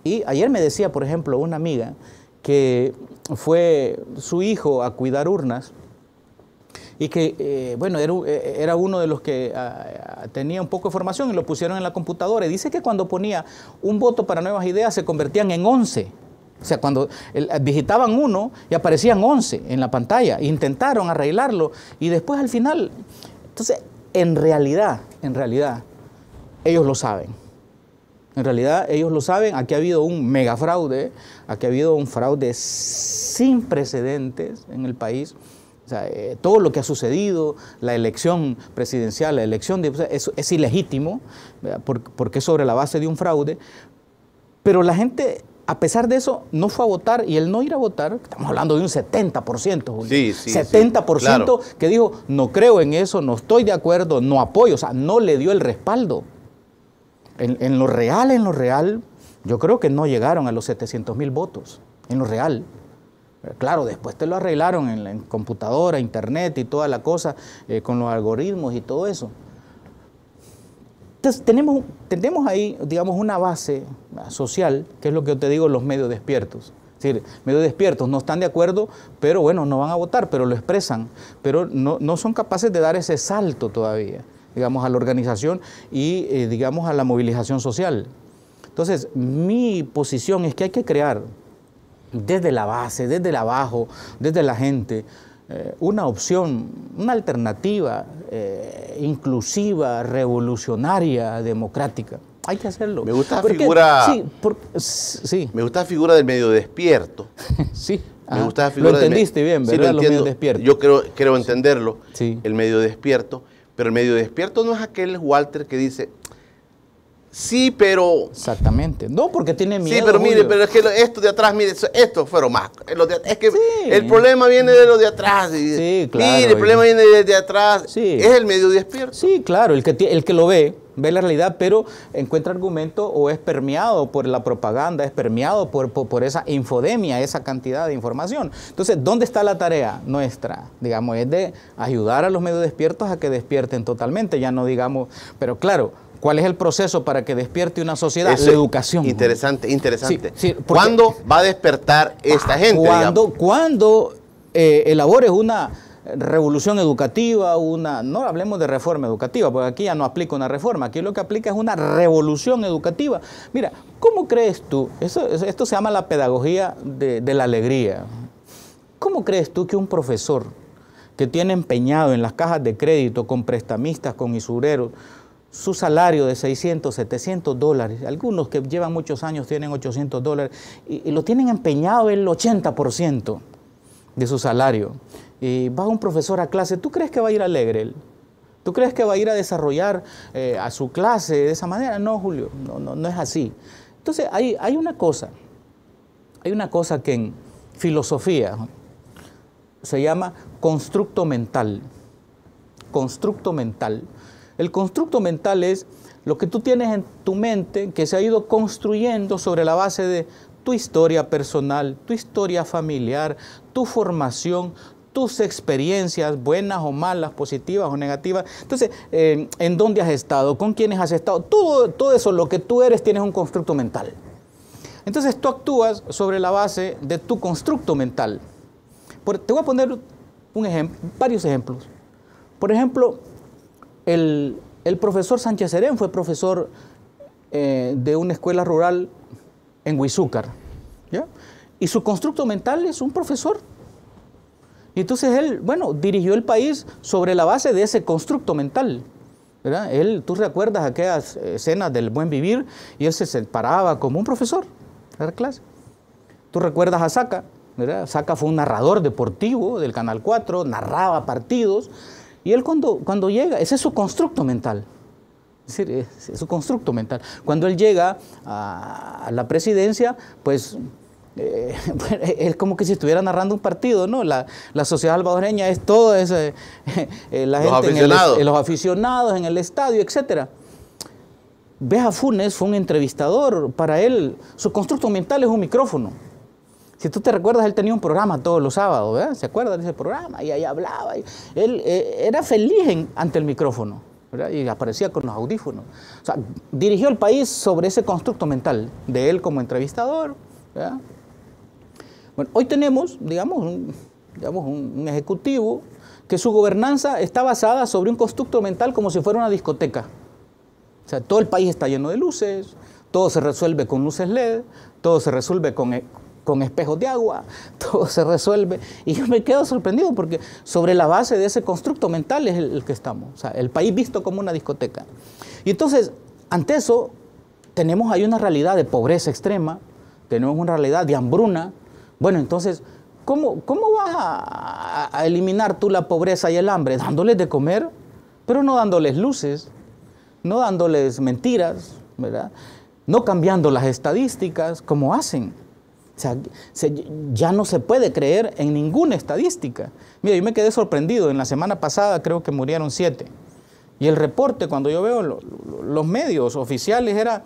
Y ayer me decía, por ejemplo, una amiga, que fue su hijo a cuidar urnas y que, eh, bueno, eh, era, uno de los que ah, ah, tenía un poco de formación y lo pusieron en la computadora. Y dice que cuando ponía un voto para nuevas ideas se convertían en 11. O sea, cuando eh, digitaban uno y aparecían 11 en la pantalla. Intentaron arreglarlo y después al final. Entonces, en realidad, en realidad, ellos lo saben. En realidad, ellos lo saben. Aquí ha habido un mega fraude, a que ha habido un fraude sin precedentes en el país. Eh, todo lo que ha sucedido, la elección presidencial, la elección de, es, ilegítimo, porque, es sobre la base de un fraude, pero la gente a pesar de eso, no fue a votar y el no ir a votar, estamos hablando de un 70%, Julio. 70% que dijo, no creo en eso, no estoy de acuerdo, no apoyo, o sea, no le dio el respaldo. en lo real, en lo real, yo creo que no llegaron a los 700 mil votos en lo real. Eh, claro, después te lo arreglaron en, computadora, internet y toda la cosa, eh, con los algoritmos y todo eso. Entonces, tenemos, ahí, digamos, una base social, que es lo que yo te digo, los medios despiertos. Es decir, medios despiertos no están de acuerdo, pero bueno, no van a votar, pero lo expresan, pero no, son capaces de dar ese salto todavía, digamos, a la organización y, eh, digamos, a la movilización social. Entonces, mi posición es que hay que crear desde la base, desde el abajo, desde la gente, eh, una opción, una alternativa eh, inclusiva, revolucionaria, democrática. Hay que hacerlo. Me gusta la figura. Sí, sí. Me gusta la figura del medio despierto. sí. Me ah, la figura. Lo entendiste bien, ¿verdad? Yo creo, entenderlo. Sí. El medio despierto. Pero el medio despierto no es aquel Walter que dice, Sí, pero... Exactamente. No, porque tiene miedo. Sí, pero mire, pero es que esto de atrás, mire, esto fueron más. Eh, es que el problema viene de lo de atrás. sí, claro. Mire, el problema viene de, atrás. Sí. Es el medio despierto. Sí, claro. El que, el que lo ve, ve la realidad, pero encuentra argumento o es permeado por la propaganda, es permeado por, por, por esa infodemia, esa cantidad de información. Entonces, ¿dónde está la tarea nuestra? Digamos, es de ayudar a los medios despiertos a que despierten totalmente. Ya no digamos, pero claro ¿Cuál es el proceso para que despierte una sociedad? la educación. Interesante, interesante. ¿Cuándo va a despertar esta ah, gente? Cuando, cuando eh, elabores una revolución educativa, una, no hablemos de reforma educativa, porque aquí ya no aplica una reforma, aquí lo que aplica es una revolución educativa. Mira, ¿cómo crees tú? esto se llama la pedagogía de, de la alegría. ¿Cómo crees tú que un profesor que tiene empeñado en las cajas de crédito con prestamistas, con isureros, su salario de 600, 700 dólares, algunos que llevan muchos años tienen 800 dólares, y, lo tienen empeñado el 80% de su salario. Y va un profesor a clase, ¿tú crees que va a ir alegre él? ¿Tú crees que va a ir a desarrollar eh, a su clase de esa manera? No, Julio, no, no, es así. Entonces, hay, hay, una cosa, hay una cosa que en filosofía se llama constructo mental. Constructo mental. El constructo mental es lo que tú tienes en tu mente que se ha ido construyendo sobre la base de tu historia personal, tu historia familiar, tu formación, tus experiencias, buenas o malas, positivas o negativas. Entonces, eh, ¿en dónde has estado? ¿Con quiénes has estado? Todo, eso, lo que tú eres, tienes un constructo mental. Entonces tú actúas sobre la base de tu constructo mental. te voy a poner un ejemplo, varios ejemplos. Por ejemplo, el, el profesor Sánchez Serén fue profesor eh, de una escuela rural en Huizúcar. Y su constructo mental es un profesor. Y entonces él, bueno, dirigió el país sobre la base de ese constructo mental. Él, tú recuerdas aquellas escenas del buen vivir y él se separaba como un profesor a dar clase. Tú recuerdas a Saca, Saca fue un narrador deportivo del Canal 4, narraba partidos y él cuando, cuando llega, ese es su constructo mental. Es su constructo mental. Cuando él llega a la presidencia, pues es eh, como que si estuviera narrando un partido, ¿no? La, sociedad salvadoreña es todo esa eh, la los gente aficionados. En el, los aficionados en el estadio, etc. Beja Funes fue un entrevistador, para él su constructo mental es un micrófono. Si tú te recuerdas, él tenía un programa todos los sábados, ¿verdad? ¿Se acuerdan de ese programa? Y ahí hablaba. él eh, era feliz ante el micrófono, Y aparecía con los audífonos. O sea, dirigió el país sobre ese constructo mental de él como entrevistador, Bueno, hoy tenemos, digamos, digamos, un ejecutivo que su gobernanza está basada sobre un constructo mental como si fuera una discoteca. O sea, todo el país está lleno de luces, todo se resuelve con luces LED, todo se resuelve con, eh, con espejos de agua, todo se resuelve. Y yo me quedo sorprendido porque sobre la base de ese constructo mental es el, que estamos, o sea, el país visto como una discoteca. Y entonces, ante eso, tenemos ahí una realidad de pobreza extrema, tenemos una realidad de hambruna. Bueno, entonces, ¿cómo, cómo vas a, a eliminar tú la pobreza y el hambre? Dándoles de comer, pero no dándoles luces, no dándoles mentiras, ¿verdad? No cambiando las estadísticas, como hacen. O sea, ya no se puede creer en ninguna estadística. Mira, yo me quedé sorprendido. En la semana pasada creo que murieron siete. Y el reporte, cuando yo veo los medios oficiales, era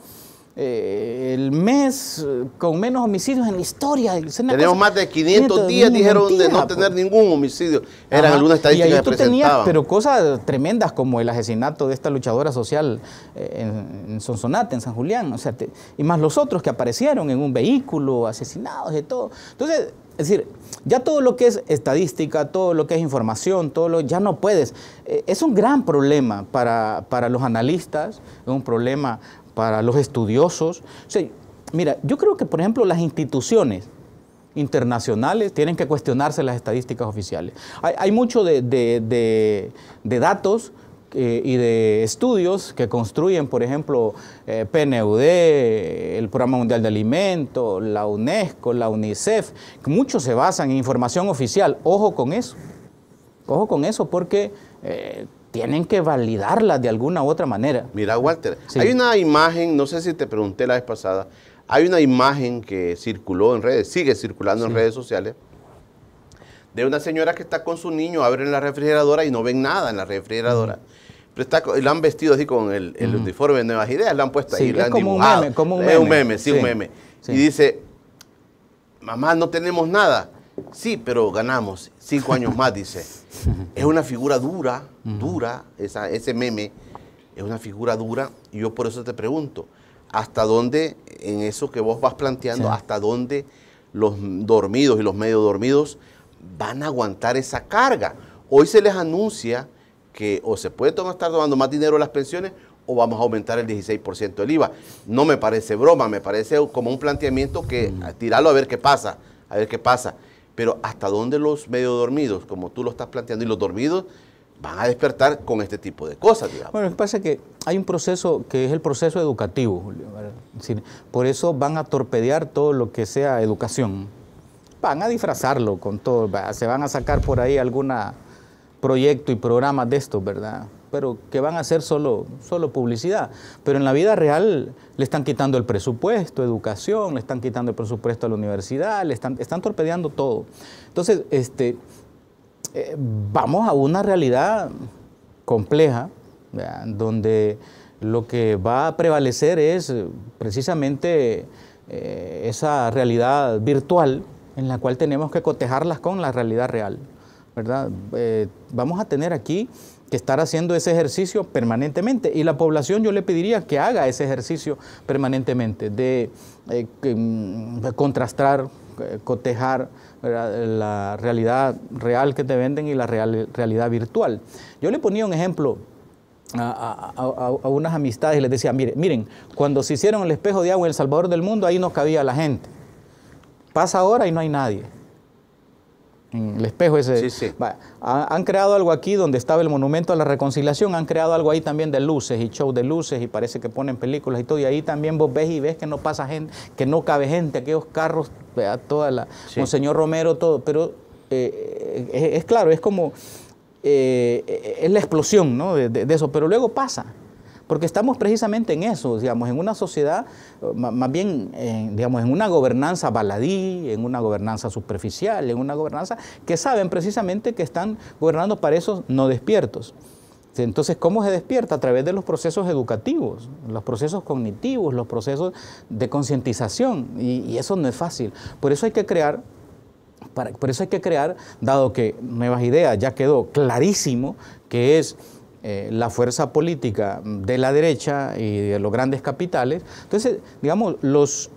eh, el mes eh, con menos homicidios en la historia. Tenemos más de 500 días, dijeron, de no tener pues. ningún homicidio. Eran algunas estadísticas pero cosas tremendas como el asesinato de esta luchadora social eh, en, Sonsonate, en San Julián, o sea, y más los otros que aparecieron en un vehículo, asesinados y todo. Entonces, es decir, ya todo lo que es estadística, todo lo que es información, todo lo ya no puedes. Es un gran problema para, para los analistas, es un problema para los estudiosos. mira, yo creo que, por ejemplo, las instituciones internacionales tienen que cuestionarse las estadísticas oficiales. Hay, mucho de, datos eh, y de estudios que construyen, por ejemplo, eh, PNUD, el Programa Mundial de Alimentos, la UNESCO, la UNICEF, que muchos se basan en información oficial. Ojo con eso, ojo con eso, porque eh, tienen que validarla de alguna u otra manera. Mira, Walter, hay una imagen, no sé si te pregunté la vez pasada, hay una imagen que circuló en redes, sigue circulando en redes sociales, de una señora que está con su niño, abre la refrigeradora y no ven nada en la refrigeradora. Pero está, la han vestido así con el, uniforme de Nuevas Ideas, la han puesto ahí, la han como Un meme, como un meme. Es un meme, sí, un meme. Y dice, mamá, no tenemos nada. Sí, pero ganamos cinco años más, dice. Es una figura dura, dura, esa, ese meme es una figura dura. Y yo por eso te pregunto, ¿hasta dónde, en eso que vos vas planteando, hasta dónde los dormidos y los medio dormidos van a aguantar esa carga? Hoy se les anuncia que o se puede tomar, estar tomando más dinero las pensiones o vamos a aumentar el 16% del IVA. No me parece broma, me parece como un planteamiento que tirarlo a ver qué pasa, a ver qué pasa. Pero hasta dónde los medio dormidos, como tú lo estás planteando, y los dormidos van a despertar con este tipo de cosas, digamos. Bueno, lo que pasa es que hay un proceso que es el proceso educativo, Julio. por eso van a torpedear todo lo que sea educación. Van a disfrazarlo con todo, se van a sacar por ahí algún proyecto y programa de estos, ¿verdad? pero que van a ser solo, solo publicidad. Pero en la vida real le están quitando el presupuesto, educación, le están quitando el presupuesto a la universidad, le están, están torpedeando todo. Entonces, este, eh, vamos a una realidad compleja, donde lo que va a prevalecer es eh, precisamente eh, esa realidad virtual en la cual tenemos que cotejarlas con la realidad real. ¿verdad? vamos a tener aquí que estar haciendo ese ejercicio permanentemente. Y la población yo le pediría que haga ese ejercicio permanentemente, de, eh, mm, contrastar, eh, cotejar la realidad real que te venden y la realidad virtual. Yo le ponía un ejemplo. A, unas amistades y les decía, miren, miren, cuando se hicieron el espejo de agua en El Salvador del Mundo, ahí no cabía la gente. Pasa ahora y no hay nadie el espejo ese. Sí, han creado algo aquí donde estaba el monumento a la reconciliación, han creado algo ahí también de luces y show de luces y parece que ponen películas y todo. Y ahí también vos ves y ves que no pasa gente, que no cabe gente, aquellos carros, vea, toda la. Sí. Monseñor Romero, todo. Pero eh, es, claro, es como. Eh, es la explosión ¿no? de eso, pero luego pasa. Porque estamos precisamente en eso, digamos, en una sociedad, eh, más bien, eh, digamos, en una gobernanza baladí, en una gobernanza superficial, en una gobernanza que saben precisamente que están gobernando para esos no despiertos. Entonces, ¿cómo se despierta? A través de los procesos educativos, los procesos cognitivos, los procesos de concientización. Y, eso no es fácil. Por eso hay que crear, por eso hay que crear, dado que Nuevas Ideas ya quedó clarísimo que es eh, la fuerza política de la derecha y de los grandes capitales. Entonces, digamos, los,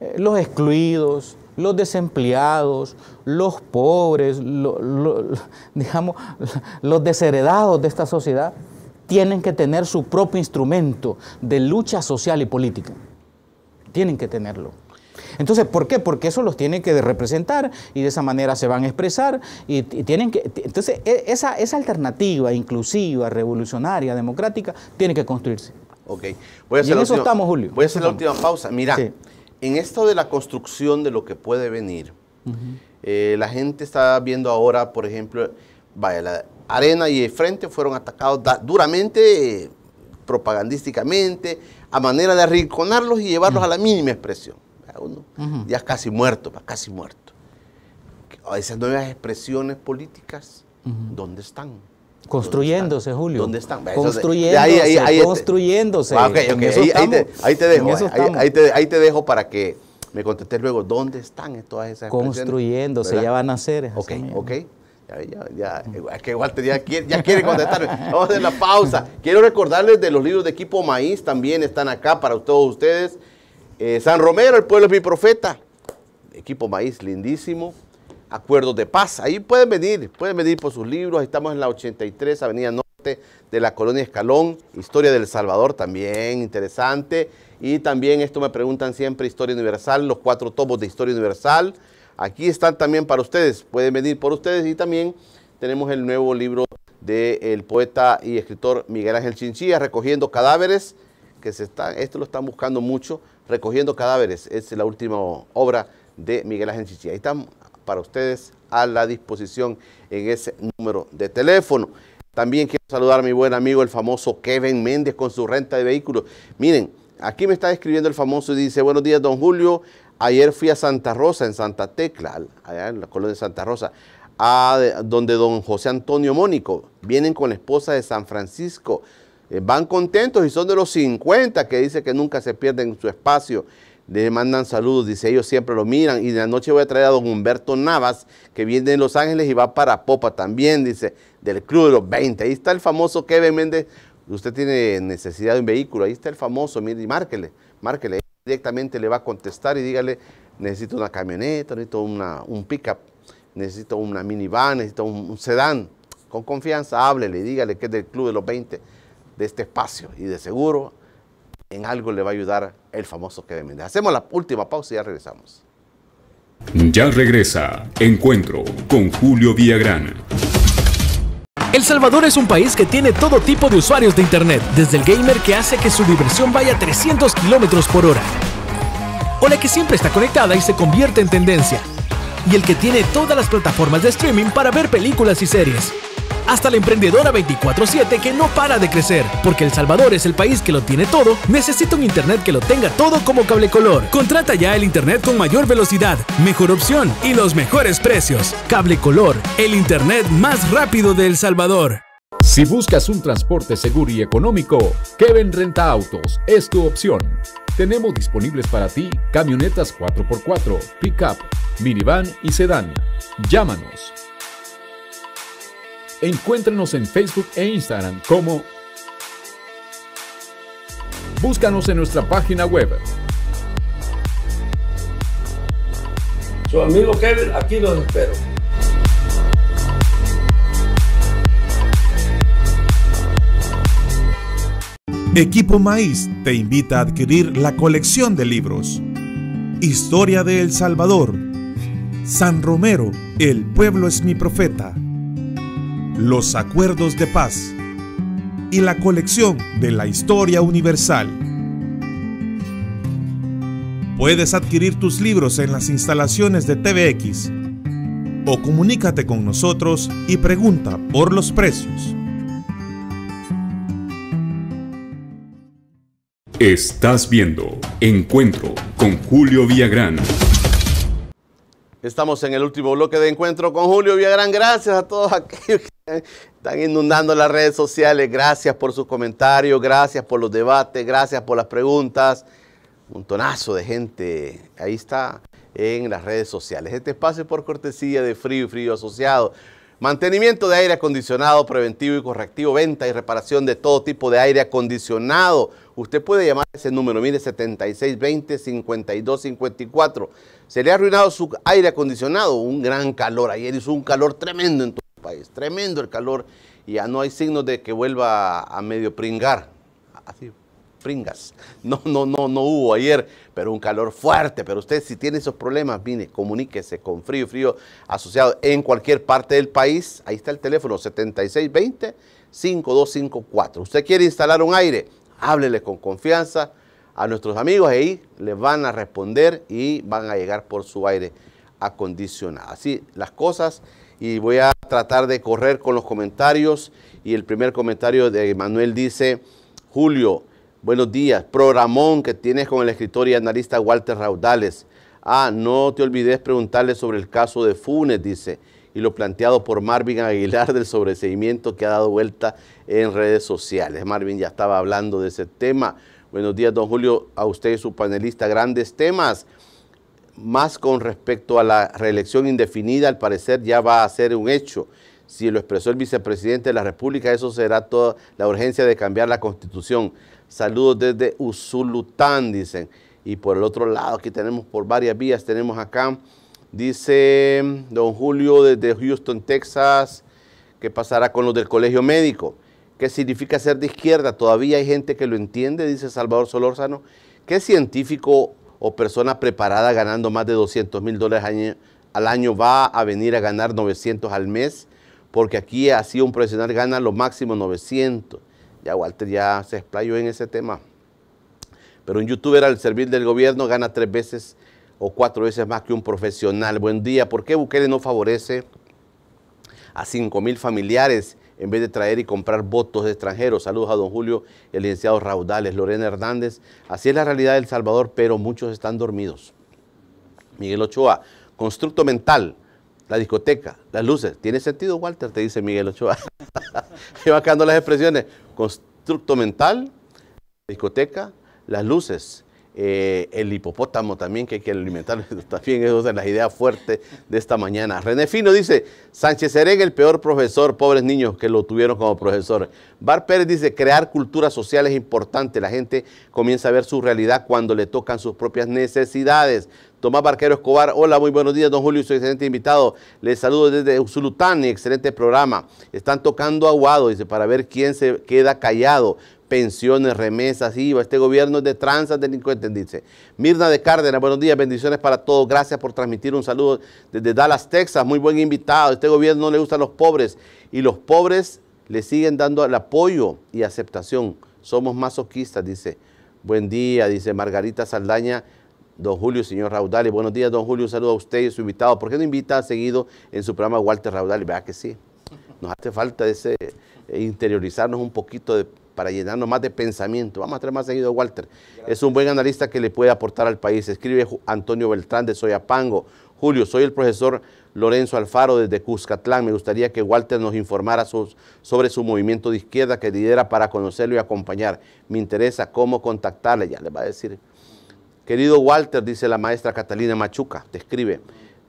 eh, los excluidos, los desempleados, los pobres, digamos, los desheredados de esta sociedad, tienen que tener su propio instrumento de lucha social y política. Tienen que tenerlo. Entonces, ¿por qué? Porque eso los tiene que representar y de esa manera se van a expresar y, tienen que... Entonces, e, esa, esa alternativa inclusiva, revolucionaria, democrática, tiene que construirse. y en eso estamos, Julio. Voy a hacer la última pausa. Mira, en esto de la construcción de lo que puede venir, eh, la gente está viendo ahora, por ejemplo, vaya, la arena y el frente fueron atacados duramente, propagandísticamente, a manera de arrinconarlos y llevarlos a la mínima expresión uno ya casi muerto, casi muerto. Esas nuevas expresiones políticas, ¿dónde están? Construyéndose, Julio. ¿Dónde están? Construyéndose, ahí, Te, dejo, para que me contestes luego, ¿dónde están todas esas Construyéndose, ya van a ser. Ok, Ya, ya, es que ya quiere contestarme. Vamos a hacer la pausa. Quiero recordarles de los libros de equipo Maíz, también están acá para todos ustedes. Eh, San Romero, el pueblo es mi profeta. Equipo Maíz, lindísimo. Acuerdos de paz. Ahí pueden venir, pueden venir por sus libros. Estamos en la 83 Avenida Norte de la Colonia Escalón. Historia del Salvador también interesante. Y también esto me preguntan siempre, Historia Universal, los cuatro tomos de Historia Universal. Aquí están también para ustedes. Pueden venir por ustedes y también tenemos el nuevo libro del poeta y escritor Miguel Ángel Chinchilla, recogiendo cadáveres que se está, esto lo están buscando mucho recogiendo cadáveres. Es la última obra de Miguel Ángel Chichi. Ahí están para ustedes a la disposición en ese número de teléfono. También quiero saludar a mi buen amigo, el famoso Kevin Méndez, con su renta de vehículos. Miren, aquí me está escribiendo el famoso y dice, buenos días, don Julio. Ayer fui a Santa Rosa, en Santa Tecla, allá en la colonia de Santa Rosa, a donde don José Antonio Mónico. Vienen con la esposa de San Francisco. Eh, van contentos y son de los 50 que dice que nunca se pierden su espacio. Le mandan saludos, dice, ellos siempre lo miran. Y de la noche voy a traer a don Humberto Navas, que viene de Los Ángeles y va para Popa también, dice, del Club de los 20. Ahí está el famoso Kevin Méndez. Usted tiene necesidad de un vehículo, ahí está el famoso, mire, y márquele, márquele. Directamente le va a contestar y dígale, necesito una camioneta, necesito una, un pickup, necesito una minivan, necesito un, sedán. Con confianza, háblele, dígale que es del Club de los 20 de este espacio y de seguro en algo le va a ayudar el famoso Kevin Méndez. Hacemos la última pausa y ya regresamos. Ya regresa Encuentro con Julio Villagrán. El Salvador es un país que tiene todo tipo de usuarios de Internet, desde el gamer que hace que su diversión vaya a 300 kilómetros por hora, o la que siempre está conectada y se convierte en tendencia, y el que tiene todas las plataformas de streaming para ver películas y series hasta la emprendedora 24/7 que no para de crecer, porque El Salvador es el país que lo tiene todo, necesita un internet que lo tenga todo como cable color. Contrata ya el internet con mayor velocidad, mejor opción y los mejores precios. Cable color, el internet más rápido de El Salvador. Si buscas un transporte seguro y económico, Kevin Renta Autos es tu opción. Tenemos disponibles para ti camionetas 4x4, pickup minivan y sedán. Llámanos Encuéntrenos en Facebook e Instagram como Búscanos en nuestra página web. Su amigo Kevin, aquí lo espero. Equipo Maíz te invita a adquirir la colección de libros. Historia de El Salvador. San Romero, El pueblo es mi profeta. Los Acuerdos de Paz y la colección de la historia universal. Puedes adquirir tus libros en las instalaciones de TVX o comunícate con nosotros y pregunta por los precios. Estás viendo Encuentro con Julio Villagrán. Estamos en el último bloque de Encuentro con Julio Villagrán. Gracias a todos aquellos que están inundando las redes sociales. Gracias por sus comentarios, gracias por los debates, gracias por las preguntas. Un tonazo de gente. Ahí está en las redes sociales. Este espacio por cortesía de Frío y Frío Asociado. Mantenimiento de aire acondicionado preventivo y correctivo, venta y reparación de todo tipo de aire acondicionado. Usted puede llamar a ese número, mire, 7620-5254. Se le ha arruinado su aire acondicionado, un gran calor. Ayer hizo un calor tremendo en país. Tremendo el calor y ya no hay signos de que vuelva a medio pringar. Así, pringas. No, no, no, no hubo ayer, pero un calor fuerte. Pero usted si tiene esos problemas, vine, comuníquese con Frío Frío Asociado en cualquier parte del país. Ahí está el teléfono 7620-5254. Usted quiere instalar un aire, háblele con confianza a nuestros amigos ahí, les van a responder y van a llegar por su aire acondicionado. Así las cosas y voy a tratar de correr con los comentarios. Y el primer comentario de Manuel dice, Julio, buenos días, programón que tienes con el escritor y analista Walter Raudales. Ah, no te olvides preguntarle sobre el caso de Funes, dice, y lo planteado por Marvin Aguilar del sobreseguimiento que ha dado vuelta en redes sociales. Marvin ya estaba hablando de ese tema. Buenos días, don Julio, a usted y su panelista, grandes temas más con respecto a la reelección indefinida, al parecer ya va a ser un hecho. Si lo expresó el vicepresidente de la República, eso será toda la urgencia de cambiar la constitución. Saludos desde Usulután, dicen. Y por el otro lado, aquí tenemos por varias vías, tenemos acá, dice don Julio desde Houston, Texas, ¿qué pasará con los del colegio médico? ¿Qué significa ser de izquierda? Todavía hay gente que lo entiende, dice Salvador Solórzano. ¿Qué científico o persona preparada ganando más de 200 mil dólares al año va a venir a ganar 900 al mes, porque aquí así un profesional gana lo máximo 900. Ya Walter ya se explayó en ese tema. Pero un youtuber al servir del gobierno gana tres veces o cuatro veces más que un profesional. Buen día, ¿por qué Bukele no favorece a 5 mil familiares en vez de traer y comprar votos de extranjeros. Saludos a don Julio el licenciado Raudales, Lorena Hernández. Así es la realidad del Salvador, pero muchos están dormidos. Miguel Ochoa, constructo mental, la discoteca, las luces. ¿Tiene sentido, Walter? Te dice Miguel Ochoa. que va las expresiones. Constructo mental, discoteca, las luces. Eh, el hipopótamo también que hay que alimentar, también es una de las ideas fuertes de esta mañana. René Fino dice, Sánchez Serén el peor profesor, pobres niños que lo tuvieron como profesor. Bar Pérez dice, crear cultura social es importante, la gente comienza a ver su realidad cuando le tocan sus propias necesidades. Tomás Barquero Escobar, hola, muy buenos días, don Julio, soy excelente invitado. Les saludo desde Usulután, excelente programa. Están tocando aguado, dice, para ver quién se queda callado pensiones, remesas, IVA. Este gobierno es de tranzas delincuentes, dice. Mirna de Cárdenas, buenos días, bendiciones para todos. Gracias por transmitir un saludo desde Dallas, Texas. Muy buen invitado. Este gobierno no le gusta a los pobres y los pobres le siguen dando el apoyo y aceptación. Somos masoquistas, dice. Buen día, dice Margarita Saldaña. Don Julio, señor Raudales, buenos días, don Julio, un saludo a usted y a su invitado. ¿Por qué no invita seguido en su programa Walter Raudales? Vea que sí, nos hace falta ese, eh, interiorizarnos un poquito de para llenarnos más de pensamiento. Vamos a traer más seguido a Walter. Es un buen analista que le puede aportar al país. Escribe Antonio Beltrán de Soyapango. Julio, soy el profesor Lorenzo Alfaro desde Cuscatlán. Me gustaría que Walter nos informara sobre su movimiento de izquierda que lidera para conocerlo y acompañar. Me interesa cómo contactarle, ya le va a decir. Querido Walter, dice la maestra Catalina Machuca, te escribe.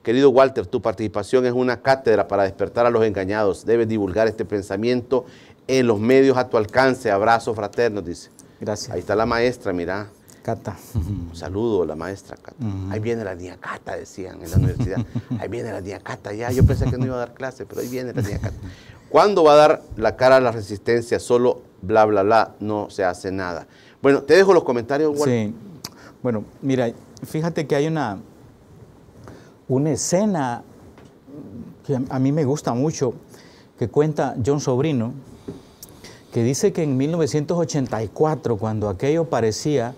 Querido Walter, tu participación es una cátedra para despertar a los engañados. Debes divulgar este pensamiento en los medios a tu alcance. Abrazo fraterno, dice. Gracias. Ahí está la maestra, mira. Cata. Un saludo, la maestra Cata. Ahí viene la niña Cata, decían en la universidad. ahí viene la niña Cata, ya. Yo pensé que no iba a dar clase, pero ahí viene la niña Cata. ¿Cuándo va a dar la cara a la resistencia? Solo bla, bla, bla, no se hace nada. Bueno, te dejo los comentarios, Sí. Bueno, mira, fíjate que hay una, una escena que a mí me gusta mucho, que cuenta John Sobrino, que dice que en 1984, cuando aquello parecía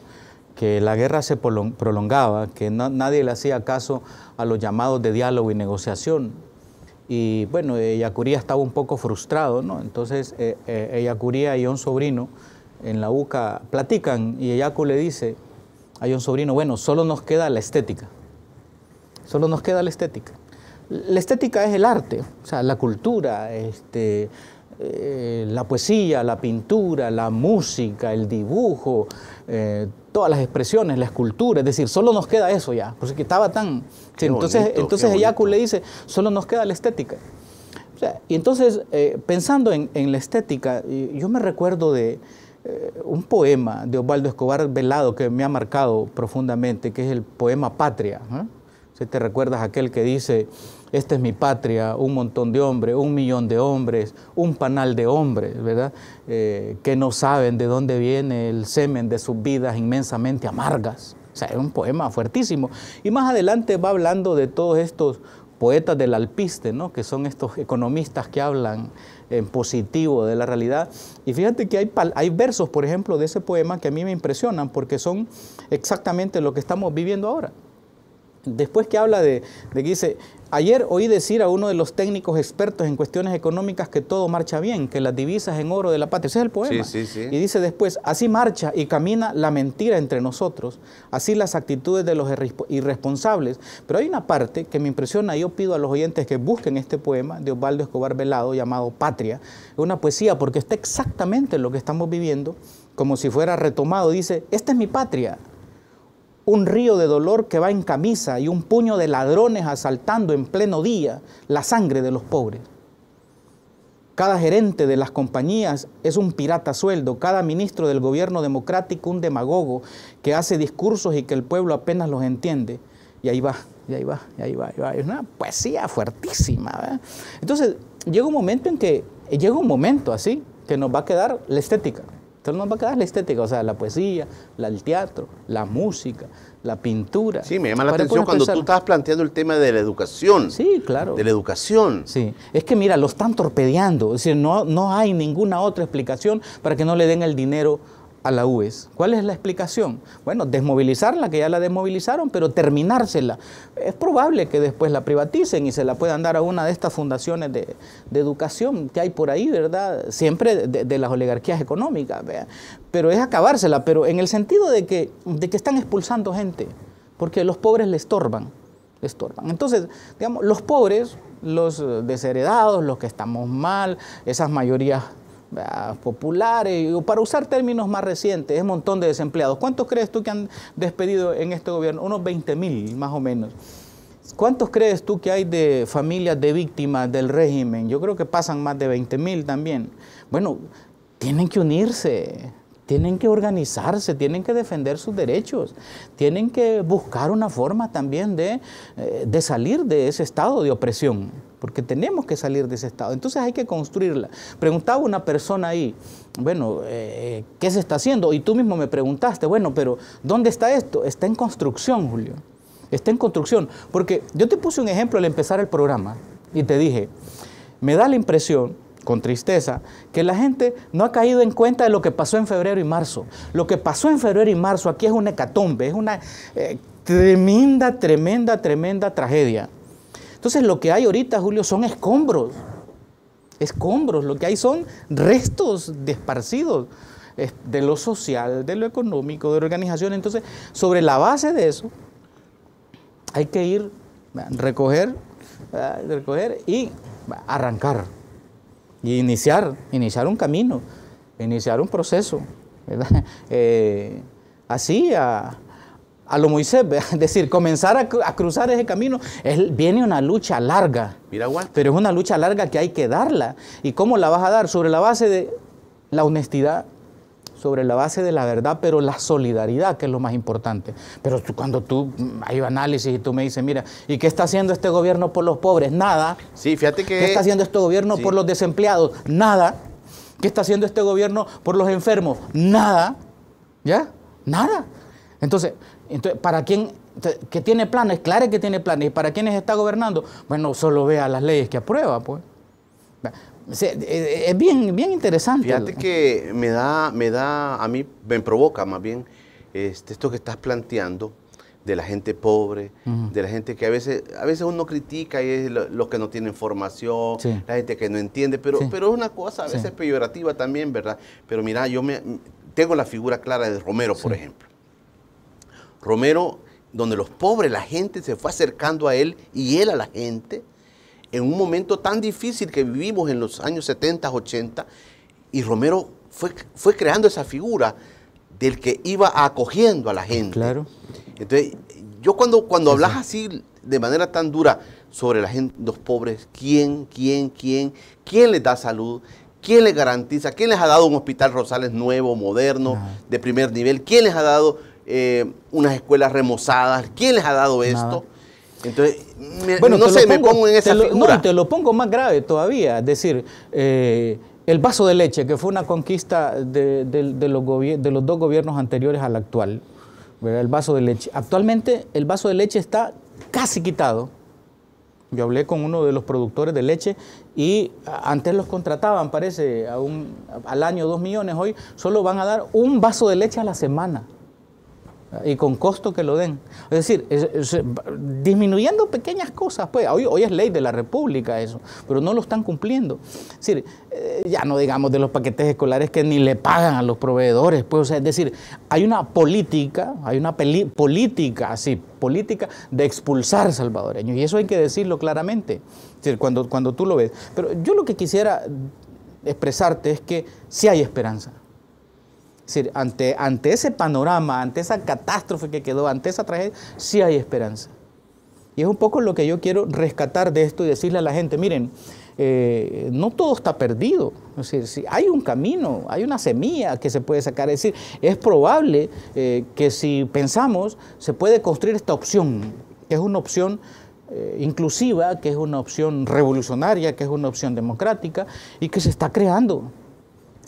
que la guerra se prolongaba, que nadie le hacía caso a los llamados de diálogo y negociación, y bueno, yacuría estaba un poco frustrado, ¿no? Entonces eh, eh y un sobrino en la UCA platican y Ellacu le dice a un sobrino, bueno, solo nos queda la estética, solo nos queda la estética. La estética es el arte, o sea, la cultura, este, eh, la poesía, la pintura, la música, el dibujo, eh, todas las expresiones, la escultura, es decir, solo nos queda eso ya, porque estaba tan... entonces entonces le dice, solo nos queda la estética. y entonces, eh, pensando en, en, la estética, yo me recuerdo de un poema de Osvaldo Escobar Velado que me ha marcado profundamente, que es el poema Patria. Si te recuerdas aquel que dice esta es mi patria, un montón de hombres, un millón de hombres, un panal de hombres, ¿verdad? Eh, que no saben de dónde viene el semen de sus vidas inmensamente amargas. O sea, es un poema fuertísimo. Y más adelante va hablando de todos estos poetas del alpiste, ¿no? que son estos economistas que hablan en positivo de la realidad. Y fíjate que hay versos, por ejemplo, de ese poema que a mí me impresionan porque son exactamente lo que estamos viviendo ahora después que habla de, que dice, ayer oí decir a uno de los técnicos expertos en cuestiones económicas que todo marcha bien, que las divisas en oro de la patria, ese es el poema. Y dice después, así marcha y camina la mentira entre nosotros, así las actitudes de los irresponsables. Pero hay una parte que me impresiona, yo pido a los oyentes que busquen este poema de Osvaldo Escobar Velado llamado Patria, es una poesía porque está exactamente en lo que estamos viviendo, como si fuera retomado, dice, esta es mi patria un río de dolor que va en camisa y un puño de ladrones asaltando en pleno día la sangre de los pobres. Cada gerente de las compañías es un pirata sueldo, cada ministro del gobierno democrático un demagogo que hace discursos y que el pueblo apenas los entiende. Y ahí va, y ahí va, y ahí va, y va. Es una poesía fuertísima. Entonces, llega un momento en que, llega un momento así, que nos va a quedar la estética. Entonces nos va a quedar la estética, o sea, la poesía, el teatro, la música, la pintura. Sí, me llama la atención cuando tú estás planteando el tema de la educación. Sí, claro. De la educación. Sí, es que mira, lo están torpedeando, es decir, no, no hay ninguna otra explicación para que no le den el dinero a la UES. ¿Cuál es la explicación? Bueno, desmovilizarla, que ya la desmovilizaron, pero terminársela. Es probable que después la privaticen y se la puedan dar a una de estas fundaciones de, educación que hay por ahí, ¿verdad? Siempre de, las oligarquías económicas, ¿verdad? pero es acabársela, pero en el sentido de que, de que están expulsando gente, porque los pobres le estorban, le estorban. Entonces, digamos, los pobres, los eh, desheredados, los que estamos mal, esas mayorías Ah, populares, o para usar términos más recientes, es un montón de desempleados. ¿Cuántos crees tú que han despedido en este gobierno? Unos 20 mil, más o menos. ¿Cuántos crees tú que hay de familias de víctimas del régimen? Yo creo que pasan más de 20 mil también. Bueno, tienen que unirse, tienen que organizarse, tienen que defender sus derechos, tienen que buscar una forma también de, eh, de salir de ese estado de opresión porque tenemos que salir de ese estado. Entonces hay que construirla. Preguntaba una persona ahí, bueno, eh, ¿qué se está haciendo? Y tú mismo me preguntaste, bueno, pero ¿dónde está esto? Está en construcción, Julio. Está en construcción. Porque yo te puse un ejemplo al empezar el programa y te dije, me da la impresión con tristeza, que la gente no ha caído en cuenta de lo que pasó en febrero y marzo. Lo que pasó en febrero y marzo aquí es una hecatombe, es una eh, tremenda, tremenda, tremenda tragedia. Entonces lo que hay ahorita, Julio, son escombros. Escombros, lo que hay son restos desparcidos de lo social, de lo económico, de la organización. Entonces, sobre la base de eso, hay que ir, recoger, recoger y arrancar. Y iniciar, iniciar un camino, iniciar un proceso. Eh, así a a lo Moisés, es decir, comenzar a, cruzar ese camino, viene una lucha larga. Mira, Pero es una lucha larga que hay que darla. ¿Y cómo la vas a dar? Sobre la base de la honestidad, sobre la base de la verdad, pero la solidaridad, que es lo más importante. Pero cuando tú, mm, hay análisis y tú me dices, mira, ¿y qué está haciendo este gobierno por los pobres? Nada. Sí, fíjate que... ¿Qué está haciendo este gobierno por los desempleados? Nada. ¿Qué está haciendo este gobierno por los enfermos? Nada. ¿Ya? Nada. Entonces, entonces, ¿para quién que tiene planes? Claro que tiene planes. ¿Y para quienes está gobernando? Bueno, solo vea las leyes que aprueba, pues. Eh, eh, es bien, bien interesante. Fíjate que me da, me da, a mí me provoca más bien este, esto que estás planteando de la gente pobre, de la gente que a veces, a veces uno critica y es los que no tienen formación, la gente que no entiende, pero, pero es una cosa a veces peyorativa también, ¿verdad? Pero mira, yo me, tengo la figura clara de Romero, por ejemplo. Romero, donde los pobres, la gente se fue acercando a él y él a la gente, en un momento tan difícil que vivimos en los años 70, 80, y Romero fue, fue creando esa figura del que iba acogiendo a la gente. Claro. Entonces, yo cuando, cuando hablas así de manera tan dura sobre la gente, los pobres, ¿quién, quién, quién? ¿Quién les da salud? ¿Quién les garantiza? ¿Quién les ha dado un hospital Rosales nuevo, moderno, de primer nivel? ¿Quién les ha dado eh, unas escuelas remozadas. ¿Quién les ha dado esto? Entonces, bueno, no sé, me pongo en esa figura. No, te lo pongo más grave todavía. Es decir, eh, el vaso de leche, que fue una conquista de, de, los, de los, dos gobiernos anteriores al actual, el vaso de leche. Actualmente el vaso de leche está casi quitado. Yo hablé con uno de los productores de leche y antes los contrataban, parece, a un, al año dos millones, hoy solo van a dar un vaso de leche a la semana y con costo que lo den. Es decir, disminuyendo pequeñas cosas, pues hoy, hoy es ley de la República eso, pero no lo están cumpliendo. Es decir, eh, ya no digamos de los paquetes escolares que ni le pagan a los proveedores, pues, es decir, hay una política, hay una política así, política de expulsar salvadoreños, y eso hay que decirlo claramente, decir, cuando, cuando tú lo ves. Pero yo lo que quisiera expresarte es que sí hay esperanza decir, ante, ese panorama, ante esa catástrofe que quedó, ante esa tragedia, sí hay esperanza. Y es un poco lo que yo quiero rescatar de esto y decirle a la gente, miren, eh, no todo está perdido. Es decir, hay un camino, hay una semilla que se puede sacar. Es decir, es probable eh, que si pensamos, se puede construir esta opción, que es una opción eh, inclusiva, que es una opción revolucionaria, que es una opción democrática y que se está creando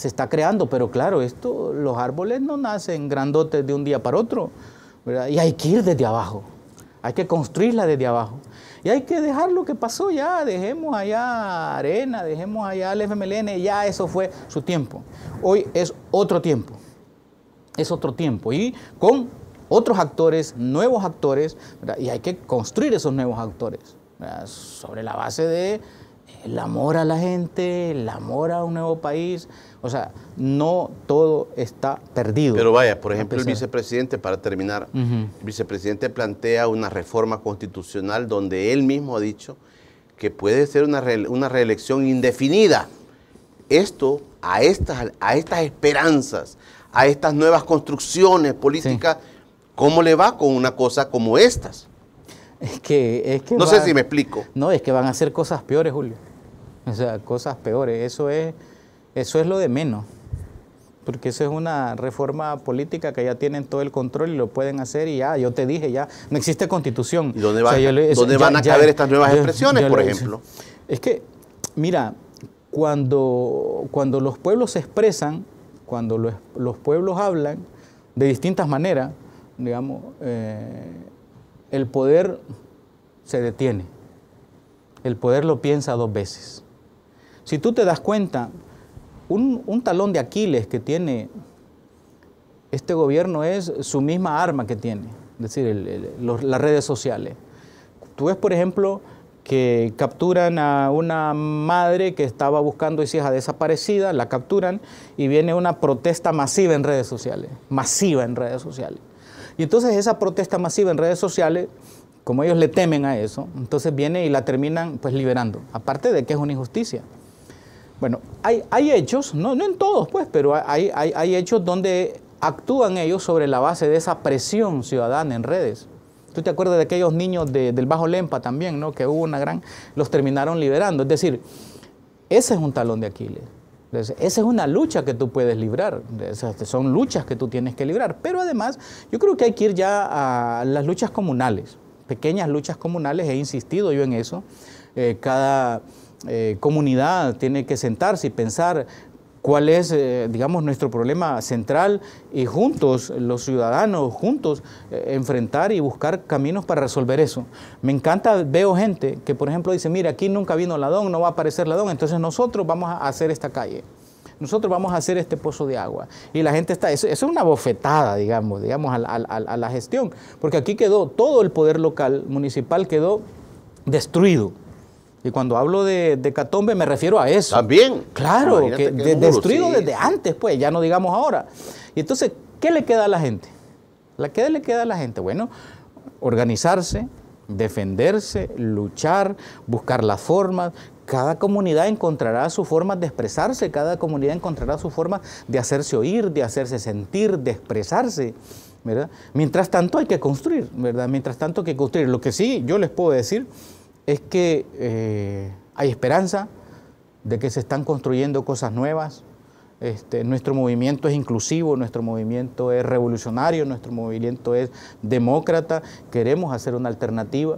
se está creando, pero claro, esto, los árboles no nacen grandotes de un día para otro, y hay que ir desde abajo, hay que construirla desde abajo. Y hay que dejar lo que pasó ya, dejemos allá Arena, dejemos allá el FMLN, ya eso fue su tiempo. Hoy es otro tiempo, es otro tiempo, y con otros actores, nuevos actores, y hay que construir esos nuevos actores, sobre la base de el amor a la gente, el amor a un nuevo país, o sea, no todo está perdido. Pero vaya, por ejemplo, el vicepresidente, para terminar, el vicepresidente plantea una reforma constitucional donde él mismo ha dicho que puede ser una, una reelección indefinida. Esto, a estas, a estas esperanzas, a estas nuevas construcciones políticas, ¿cómo le va con una cosa como estas? Es que, es que no sé si me explico. No, es que van a ser cosas peores, Julio. O sea, cosas peores. Eso es eso es lo de menos, porque eso es una reforma política que ya tienen todo el control y lo pueden hacer y ya, yo te dije, ya no existe constitución. ¿Y dónde, van a caber estas nuevas expresiones, por ejemplo? Es que, mira, cuando, cuando los pueblos se expresan, cuando los, pueblos hablan de distintas maneras, digamos, eh, el poder se detiene. El poder lo piensa dos veces. Si tú te das cuenta, un, talón de Aquiles que tiene este gobierno es su misma arma que tiene, es decir, las redes sociales. Tú ves, por ejemplo, que capturan a una madre que estaba buscando a su hija desaparecida, la capturan y viene una protesta masiva en redes sociales, masiva en redes sociales. Y entonces esa protesta masiva en redes sociales, como ellos le temen a eso, entonces viene y la terminan pues liberando, aparte de que es una injusticia. Bueno, hay, hay hechos, no, en todos, pues, pero hay, hay, hechos donde actúan ellos sobre la base de esa presión ciudadana en redes. Tú te acuerdas de aquellos niños del Bajo Lempa también, ¿no? Que hubo una gran. los terminaron liberando. Es decir, ese es un talón de Aquiles. esa es una lucha que tú puedes librar, Esas son luchas que tú tienes que librar, pero además yo creo que hay que ir ya a las luchas comunales, pequeñas luchas comunales, he insistido yo en eso, eh, cada, eh, comunidad tiene que sentarse y pensar cuál es, eh, digamos, nuestro problema central y juntos, los ciudadanos, juntos, eh, enfrentar y buscar caminos para resolver eso. Me encanta, veo gente que, por ejemplo, dice, mira, aquí nunca vino Ladón, no va a aparecer Ladón, entonces nosotros vamos a hacer esta calle. Nosotros vamos a hacer este pozo de agua. Y la gente está, eso, es una bofetada, digamos, digamos, a la gestión, porque aquí quedó todo el poder local, municipal, quedó destruido y cuando hablo de, catombe me refiero a eso. También. Claro, destruido desde antes, pues, ya no digamos ahora. Y entonces, ¿qué le queda a la gente? ¿Qué le queda a la gente? Bueno, organizarse, defenderse, luchar, buscar las formas. Cada comunidad encontrará su forma de expresarse, cada comunidad encontrará su forma de hacerse oír, de hacerse sentir, de expresarse. ¿verdad? Mientras tanto hay que construir, ¿verdad? Mientras tanto hay que construir. Lo que sí yo les puedo decir es que eh, hay esperanza de que se están construyendo cosas nuevas. Este, nuestro movimiento es inclusivo, nuestro movimiento es revolucionario, nuestro movimiento es demócrata. Queremos hacer una alternativa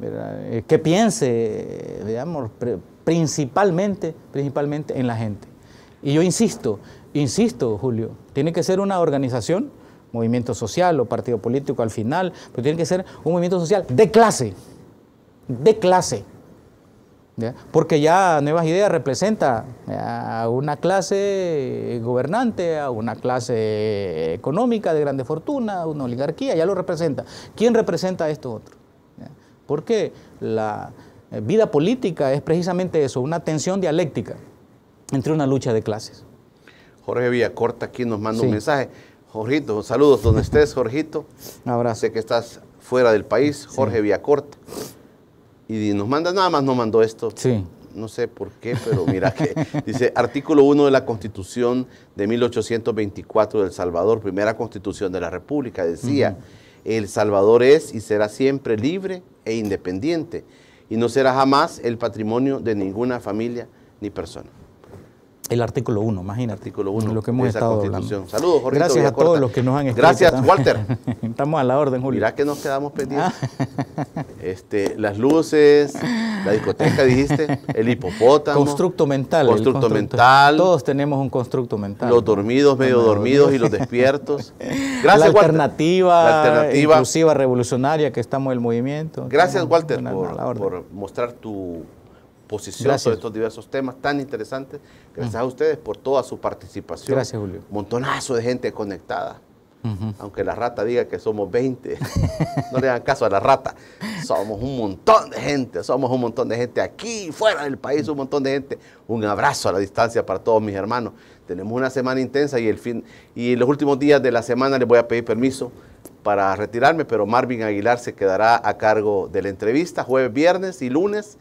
eh, que piense, principalmente, principalmente en la gente. Y yo insisto, insisto, Julio, tiene que ser una organización, movimiento social o partido político al final, pero tiene que ser un movimiento social de clase de clase. Porque ya Nuevas Ideas representa a una clase gobernante, a una clase económica de grande fortuna, una oligarquía, ya lo representa. ¿Quién representa a Otro. otros? Porque la vida política es precisamente eso, una tensión dialéctica entre una lucha de clases. Jorge Villacorta aquí nos manda un mensaje. Jorgito, saludos donde estés, Jorgito. Un abrazo. Sé que estás fuera del país, Jorge Villacorta y nos manda, nada más nos mandó esto. Sí. No sé por qué, pero mira que dice artículo 1 de la Constitución de 1824 del Salvador, primera Constitución de la República, decía, El Salvador es y será siempre libre e independiente y no será jamás el patrimonio de ninguna familia ni persona. El artículo 1, imagínate. Artículo 1 lo que hemos estado Saludos, Jorge. Gracias a todos los que nos han escrito. Gracias, Walter. Estamos a la orden, Julio. Mirá que nos quedamos pendientes. Ah. Este, las luces, la discoteca, dijiste, el hipopótamo. Constructo mental. Constructo, mental. Todos tenemos un constructo mental. Los dormidos, medio dormidos y los despiertos. Gracias, la alternativa, Walter. La alternativa inclusiva revolucionaria que estamos en el movimiento. Gracias, Walter, por mostrar tu posición sobre estos diversos temas tan interesantes. Gracias mm. a ustedes por toda su participación. Gracias, Julio. Montonazo de gente conectada. Aunque la rata diga que somos 20, no le dan caso a la rata. Somos un montón de gente, somos un montón de gente aquí, fuera del país, un montón de gente. Un abrazo a la distancia para todos mis hermanos. Tenemos una semana intensa y el fin y los últimos días de la semana les voy a pedir permiso para retirarme, pero Marvin Aguilar se quedará a cargo de la entrevista jueves, viernes y lunes.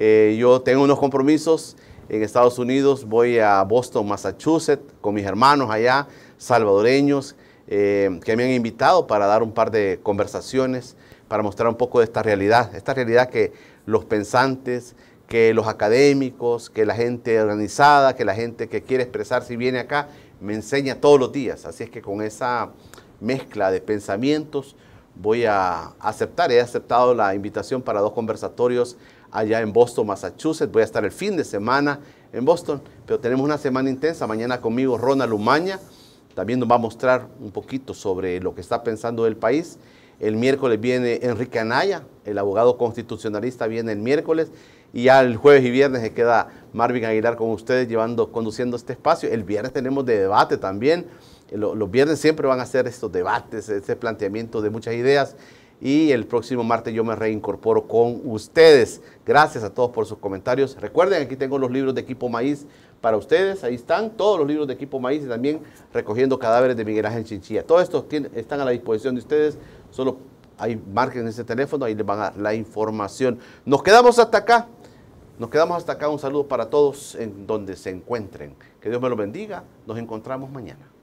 Eh, yo tengo unos compromisos en Estados Unidos, voy a Boston, Massachusetts, con mis hermanos allá, salvadoreños, eh, que me han invitado para dar un par de conversaciones, para mostrar un poco de esta realidad, esta realidad que los pensantes, que los académicos, que la gente organizada, que la gente que quiere expresarse y viene acá, me enseña todos los días. Así es que con esa mezcla de pensamientos voy a aceptar, he aceptado la invitación para dos conversatorios allá en Boston, Massachusetts. Voy a estar el fin de semana en Boston, pero tenemos una semana intensa. Mañana conmigo Ronald Umaña, también nos va a mostrar un poquito sobre lo que está pensando el país. El miércoles viene Enrique Anaya, el abogado constitucionalista, viene el miércoles. Y ya el jueves y viernes se queda Marvin Aguilar con ustedes llevando, conduciendo este espacio. El viernes tenemos de debate también. Los, viernes siempre van a ser estos debates, este planteamiento de muchas ideas y el próximo martes yo me reincorporo con ustedes. Gracias a todos por sus comentarios. Recuerden, aquí tengo los libros de Equipo Maíz para ustedes. Ahí están todos los libros de Equipo Maíz y también recogiendo cadáveres de Miguel Ángel Chinchilla. Todos estos están a la disposición de ustedes. Solo ahí marquen ese teléfono, ahí les van a dar la información. Nos quedamos hasta acá. Nos quedamos hasta acá. Un saludo para todos en donde se encuentren. Que Dios me lo bendiga. Nos encontramos mañana.